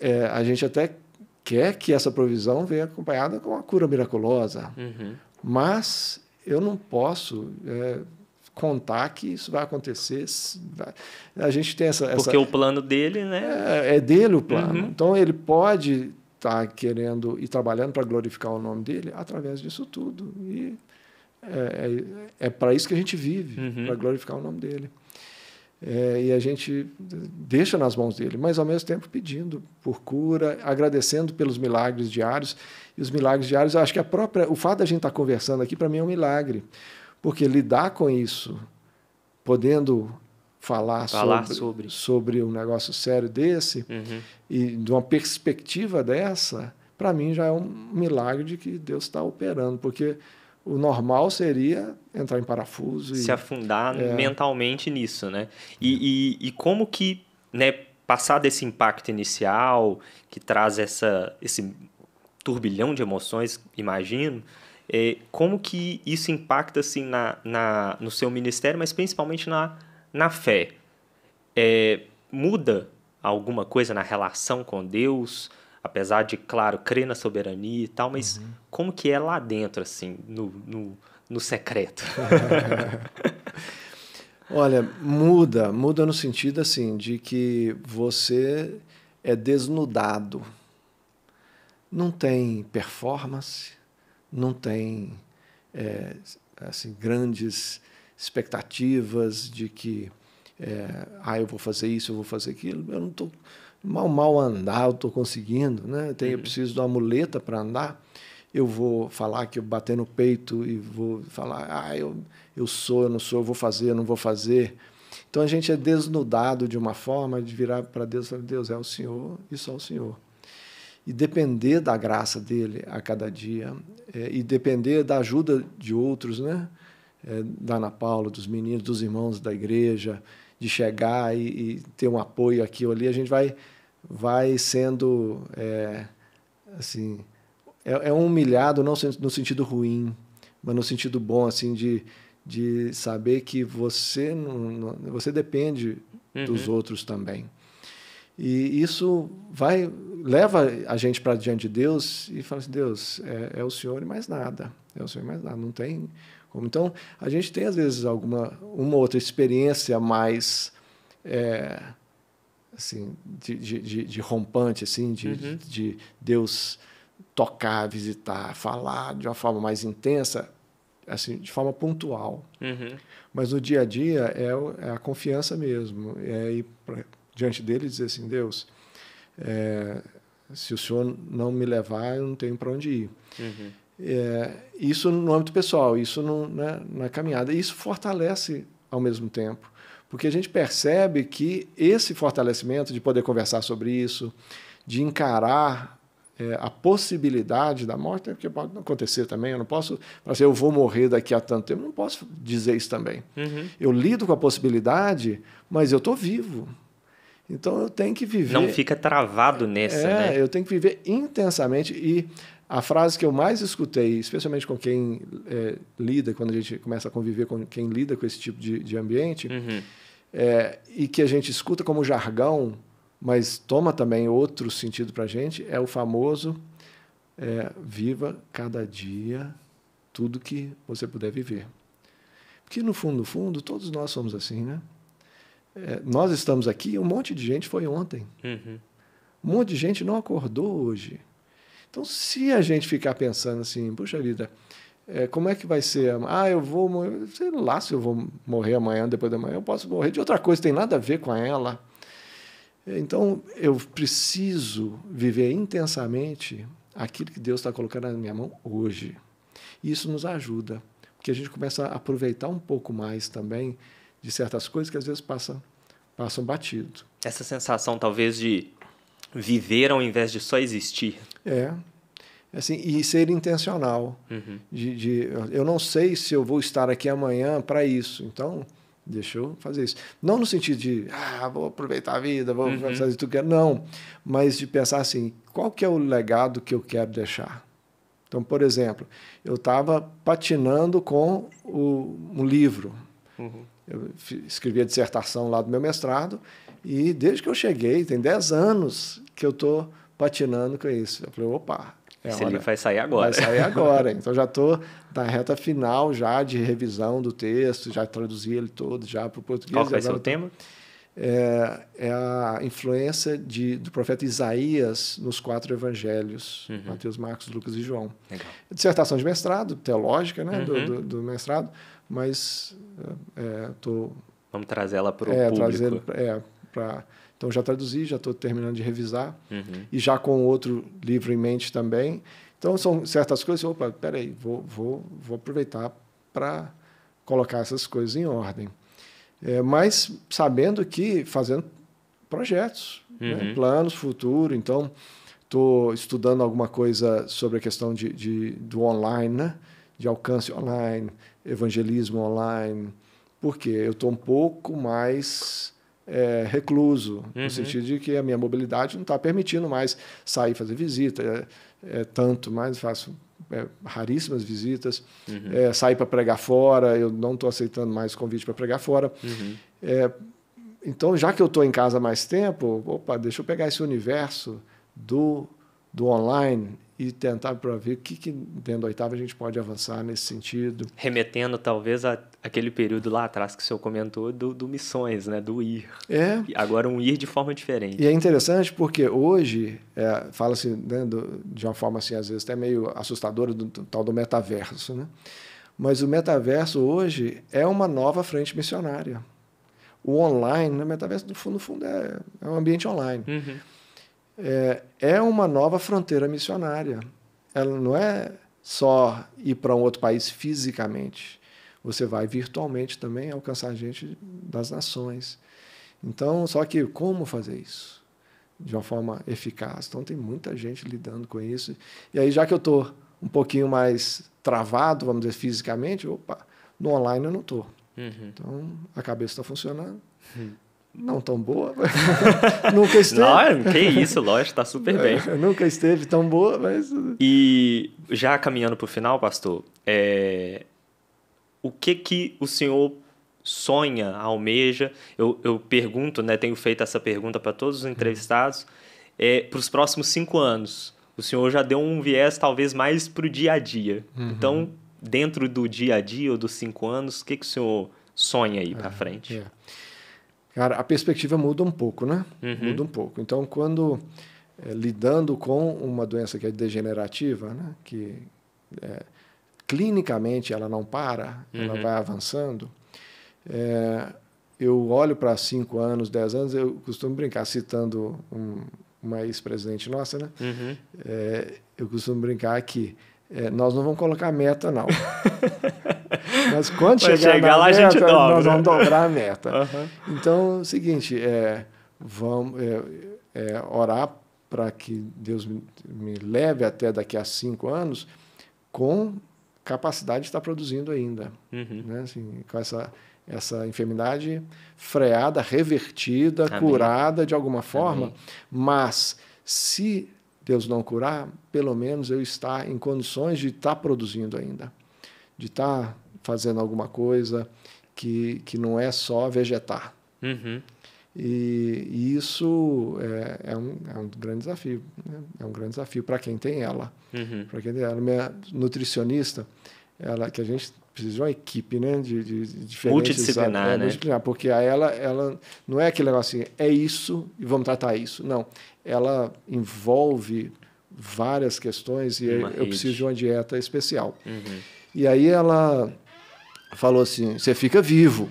Speaker 2: É, a gente até quer que essa provisão venha acompanhada com uma cura miraculosa, uhum. mas eu não posso é, contar que isso vai acontecer. A gente tem essa. Porque o
Speaker 1: plano dele, né?
Speaker 2: É, é dele o plano. Uhum. Então ele pode estar tá querendo e trabalhando para glorificar o nome dele através disso tudo. E é, é, é para isso que a gente vive, uhum. para glorificar o nome dele. É, e a gente deixa nas mãos dele, mas ao mesmo tempo pedindo por cura, agradecendo pelos milagres diários. E os milagres diários, eu acho que a própria, o fato da gente estar tá conversando aqui para mim é um milagre, porque lidar com isso, podendo falar, falar sobre, sobre, sobre um negócio sério desse uhum. e de uma perspectiva dessa, para mim já é um milagre de que Deus está operando, porque o normal seria entrar em parafuso. E, Se
Speaker 1: afundar é... mentalmente nisso, né? E, e, e, como que, né, passar desse impacto inicial, que traz essa, esse turbilhão de emoções, imagino, é, como que isso impacta, assim, na, na, no seu ministério, mas principalmente na, na fé? É, muda alguma coisa na relação com Deus? apesar de, claro, crer na soberania e tal, mas uhum. como que é lá dentro, assim, no, no, no secreto?
Speaker 2: Olha, muda, muda no sentido, assim, de que você é desnudado. Não tem performance, não tem é, assim, grandes expectativas de que é, ah, eu vou fazer isso, eu vou fazer aquilo. Eu não estou... Tô mal, mal andar, eu estou conseguindo, né? Eu, tenho, eu uhum. preciso de uma muleta para andar. Eu vou falar que eu bater no peito e vou falar, ah, eu, eu sou, eu não sou, eu vou fazer, eu não vou fazer. Então a gente é desnudado de uma forma de virar para Deus e falar: Deus é o Senhor e só é o Senhor. E depender da graça dele a cada dia, é, e depender da ajuda de outros, né? É, da Ana Paula, dos meninos, dos irmãos da igreja, de chegar e, e ter um apoio aqui ou ali, a gente vai vai sendo é, assim é, é, humilhado não no sentido ruim mas no sentido bom assim de, de saber que você não, não você depende uhum. dos outros também e isso vai leva a gente para diante de Deus e fala assim Deus é, é o Senhor e mais nada é o Senhor e mais nada não tem como então a gente tem às vezes alguma uma outra experiência mais é, assim, de, de, de, de rompante, assim, de, uhum. de Deus tocar, visitar, falar de uma forma mais intensa, assim, de forma pontual. Uhum. Mas no dia a dia é, é a confiança mesmo. É ir pra, diante dele e dizer assim, Deus, é, se o Senhor não me levar, eu não tenho para onde ir. Uhum. É, isso no âmbito pessoal, isso no, né, na é caminhada. Isso fortalece ao mesmo tempo, porque a gente percebe que esse fortalecimento de poder conversar sobre isso, de encarar é, a possibilidade da morte, né, porque pode acontecer também, eu não posso fazer, assim, eu vou morrer daqui a tanto tempo, eu não posso dizer isso também. Uhum. Eu lido com a possibilidade, mas eu estou vivo. Então eu tenho que viver. Não fica
Speaker 1: travado nessa, é, né?
Speaker 2: Eu tenho que viver intensamente e a frase que eu mais escutei, especialmente com quem é, lida, quando a gente começa a conviver com quem lida com esse tipo de, de ambiente, uhum é, e que a gente escuta como jargão, mas toma também outro sentido para a gente, é o famoso é, viva cada dia tudo que você puder viver. Porque no fundo, no fundo, todos nós somos assim, né? É, nós estamos aqui, um monte de gente foi ontem. Uhum. Um monte de gente não acordou hoje. Então, se a gente ficar pensando assim, puxa vida, é, como é que vai ser? Ah, eu vou morrer. Sei lá se eu vou morrer amanhã, depois da manhã. Eu posso morrer de outra coisa, tem nada a ver com ela. É, então, eu preciso viver intensamente aquilo que Deus está colocando na minha mão hoje. Isso nos ajuda, porque a gente começa a aproveitar um pouco mais também de certas coisas que às vezes passam, passam batido.
Speaker 1: Essa sensação, talvez, de viver ao invés de só existir.
Speaker 2: É, assim e ser intencional uhum. de, de, eu não sei se eu vou estar aqui amanhã para isso então deixa eu fazer isso não no sentido de ah vou aproveitar a vida vou uhum. fazer o que não mas de pensar assim qual que é o legado que eu quero deixar então por exemplo eu estava patinando com o, um livro uhum. eu escrevi a dissertação lá do meu mestrado e desde que eu cheguei tem 10 anos que eu estou patinando com isso eu falei opa é Esse livro vai
Speaker 1: sair agora. Vai sair agora.
Speaker 2: Então já estou na reta final já de revisão do texto, já traduzi ele todo já para o português. Qual vai ser o tema? É, é, a influência de, do profeta Isaías nos quatro evangelhos, uhum. Mateus, Marcos, Lucas e João. Legal. Dissertação de mestrado, teológica, né, uhum. do, do, do, mestrado, mas estou... É, é
Speaker 1: Vamos trazer ela para o é, público. Trazer,
Speaker 2: é, para então já traduzi, já estou terminando de revisar uhum. e já com outro livro em mente também. Então são certas coisas, opa, peraí, vou, vou, vou aproveitar para colocar essas coisas em ordem. É, mas sabendo que fazendo projetos, né, uhum. né? planos futuro, então estou estudando alguma coisa sobre a questão de, de do online, né? de alcance online, evangelismo online, porque eu estou um pouco mais é, recluso, uhum. no sentido de que a minha mobilidade não está permitindo mais sair fazer visita, é, é tanto mais faço é, raríssimas visitas, uhum. É, sair para pregar fora, eu não estou aceitando mais convite para pregar fora. Uhum. É, então, já que eu estou em casa mais tempo, opa, deixa eu pegar esse universo do, do online e tentar para ver o que, que dentro da oitava a gente pode avançar nesse sentido.
Speaker 1: Remetendo talvez a aquele período lá atrás que o senhor comentou do, do missões, né, do ir. É. Agora um ir de forma diferente. E é interessante
Speaker 2: porque hoje é, fala-se né, de uma forma assim às vezes até meio assustadora do, do tal do metaverso, né? Mas o metaverso hoje é uma nova frente missionária. O online, né, metaverso no fundo, no fundo é, é um ambiente online. Uhum é, é uma nova fronteira missionária. Ela não é só ir para um outro país fisicamente. Você vai virtualmente também alcançar gente das nações. Então, só que como fazer isso? De uma forma eficaz. Então, tem muita gente lidando com isso. E aí, já que eu estou um pouquinho mais travado, vamos dizer, fisicamente, opa, no online eu não estou. Uhum. Então, a cabeça está funcionando. Uhum não tão boa. nunca esteve. Não, é, que isso, lógico, está super bem. É,
Speaker 1: nunca esteve tão boa, mas. E já caminhando para o final, pastor, é... o que que o senhor sonha, almeja? Eu, eu pergunto, né? Tenho feito essa pergunta para todos os entrevistados. É, para os próximos cinco anos, o senhor já deu um viés talvez mais para o dia a dia. Uhum. Então, dentro do dia a dia ou dos cinco anos, o que, que o senhor sonha aí para é, frente? É
Speaker 2: cara, a perspectiva muda um pouco, né? Uhum. Muda um pouco. Então, quando é, lidando com uma doença que é degenerativa, né? que é, clinicamente ela não para, uhum. ela vai avançando, é, eu olho para cinco anos, dez anos, eu costumo brincar, citando um, uma ex-presidente nossa, né? Uhum. eu costumo brincar que nós não vamos colocar meta, não. Mas quando chegar, chegar lá, meta, a gente dobra. nós vamos né? dobrar a meta. Uhum. Então, é o seguinte, é, vamos é, é, orar para que Deus me, me leve até daqui a cinco anos com capacidade de estar produzindo ainda. Uhum. Né? Assim, com essa, essa enfermidade freada, revertida, Amém. curada de alguma forma. Amém. Mas se Deus não curar, pelo menos eu estar em condições de estar produzindo ainda, de estar fazendo alguma coisa que, que não é só vegetar. Uhum. E, e, isso é, é, um, é um grande desafio. Né? É um grande desafio para quem tem ela. Uhum. Para quem tem ela. Minha nutricionista, ela, que a gente precisa de uma equipe, né? De, de, de diferentes, multidisciplinar, né? Multidisciplinar, porque a ela, ela não é aquele negócio assim, é isso e vamos tratar isso. Não, ela envolve várias questões e uma eu rede. preciso de uma dieta especial. Uhum. E aí ela falou assim: você fica vivo.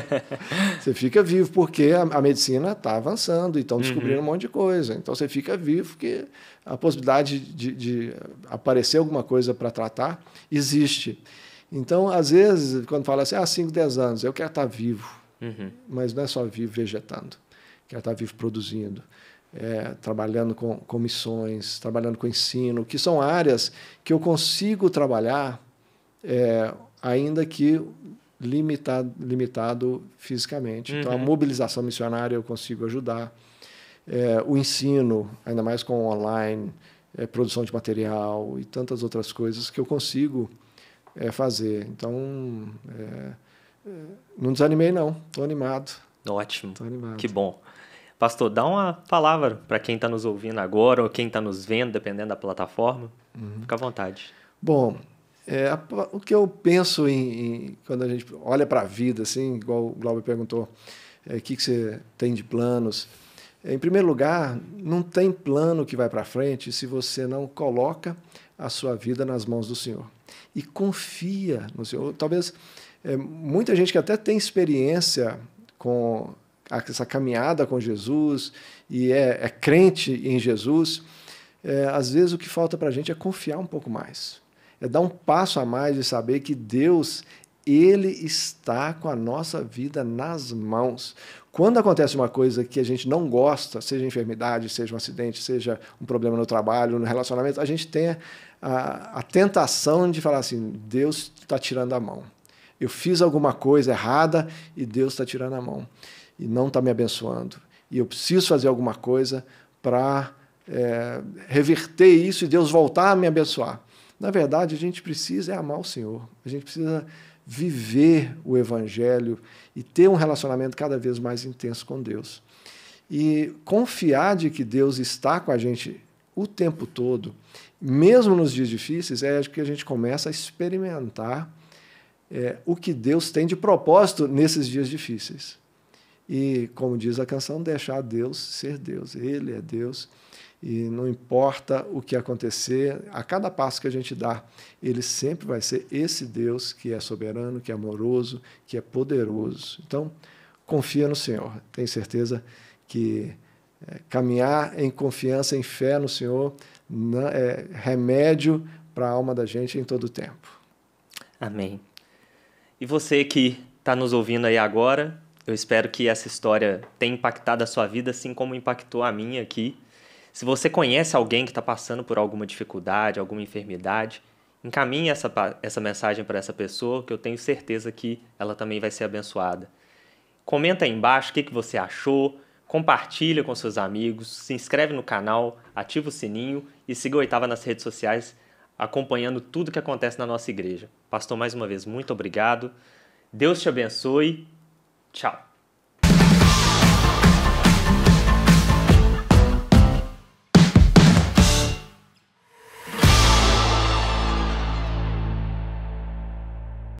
Speaker 2: você fica vivo, porque a, a medicina está avançando e estão uhum. descobrindo uhum. um monte de coisa. Então você fica vivo, que a possibilidade de, de aparecer alguma coisa para tratar existe. Então, às vezes, quando fala assim, ah, 5, 10 anos, eu quero estar tá vivo. Uhum. Mas não é só vivo vegetando, quero estar tá vivo produzindo. É, trabalhando com, com missões, trabalhando com ensino, que são áreas que eu consigo trabalhar é, ainda que limitado, limitado fisicamente. Uhum. Então, a uhum. mobilização missionária eu consigo ajudar. É, o ensino, ainda mais com online, é, produção de material e tantas outras coisas que eu consigo é, fazer. Então, é, é, não desanimei, não. Estou animado.
Speaker 1: Ótimo. Tô animado. Que bom. Pastor, dá uma palavra para quem está nos ouvindo agora ou quem está nos vendo, dependendo da plataforma. Uhum. Fica à vontade.
Speaker 2: Bom, é, o que eu penso em, em, quando a gente olha para a vida, assim, igual o Glauber perguntou, o é, que, que você tem de planos? É, em primeiro lugar, não tem plano que vai para frente se você não coloca a sua vida nas mãos do Senhor e confia no Senhor. Talvez é, muita gente que até tem experiência com essa caminhada com Jesus e é, é crente em Jesus, é, às vezes o que falta para a gente é confiar um pouco mais é dar um passo a mais de saber que Deus, Ele está com a nossa vida nas mãos. Quando acontece uma coisa que a gente não gosta, seja enfermidade, seja um acidente, seja um problema no trabalho, no relacionamento, a gente tem a, a tentação de falar assim: Deus está tirando a mão. Eu fiz alguma coisa errada e Deus está tirando a mão e não está me abençoando. E eu preciso fazer alguma coisa para é, eh, reverter isso e Deus voltar a me abençoar. Na verdade, a gente precisa é amar o Senhor. A gente precisa viver o Evangelho e ter um relacionamento cada vez mais intenso com Deus. E confiar de que Deus está com a gente o tempo todo, mesmo nos dias difíceis, é que a gente começa a experimentar é, o que Deus tem de propósito nesses dias difíceis. E, como diz a canção, deixar Deus ser Deus. Ele é Deus. E não importa o que acontecer, a cada passo que a gente dá, ele sempre vai ser esse Deus que é soberano, que é amoroso, que é poderoso. Então, confia no Senhor. Tenho certeza que é, caminhar em confiança, em fé no Senhor, é remédio para a alma da gente em todo o tempo.
Speaker 1: Amém. E você que está nos ouvindo aí agora, eu espero que essa história tenha impactado a sua vida, assim como impactou a minha aqui. Se você conhece alguém que está passando por alguma dificuldade, alguma enfermidade, encaminhe essa, essa mensagem para essa pessoa, que eu tenho certeza que ela também vai ser abençoada. Comenta aí embaixo o que, que você achou, compartilha com seus amigos, se inscreve no canal, ativa o sininho e siga o Oitava nas redes sociais, acompanhando tudo que acontece na nossa igreja. Pastor, mais uma vez, muito obrigado. Deus te abençoe. Tchau.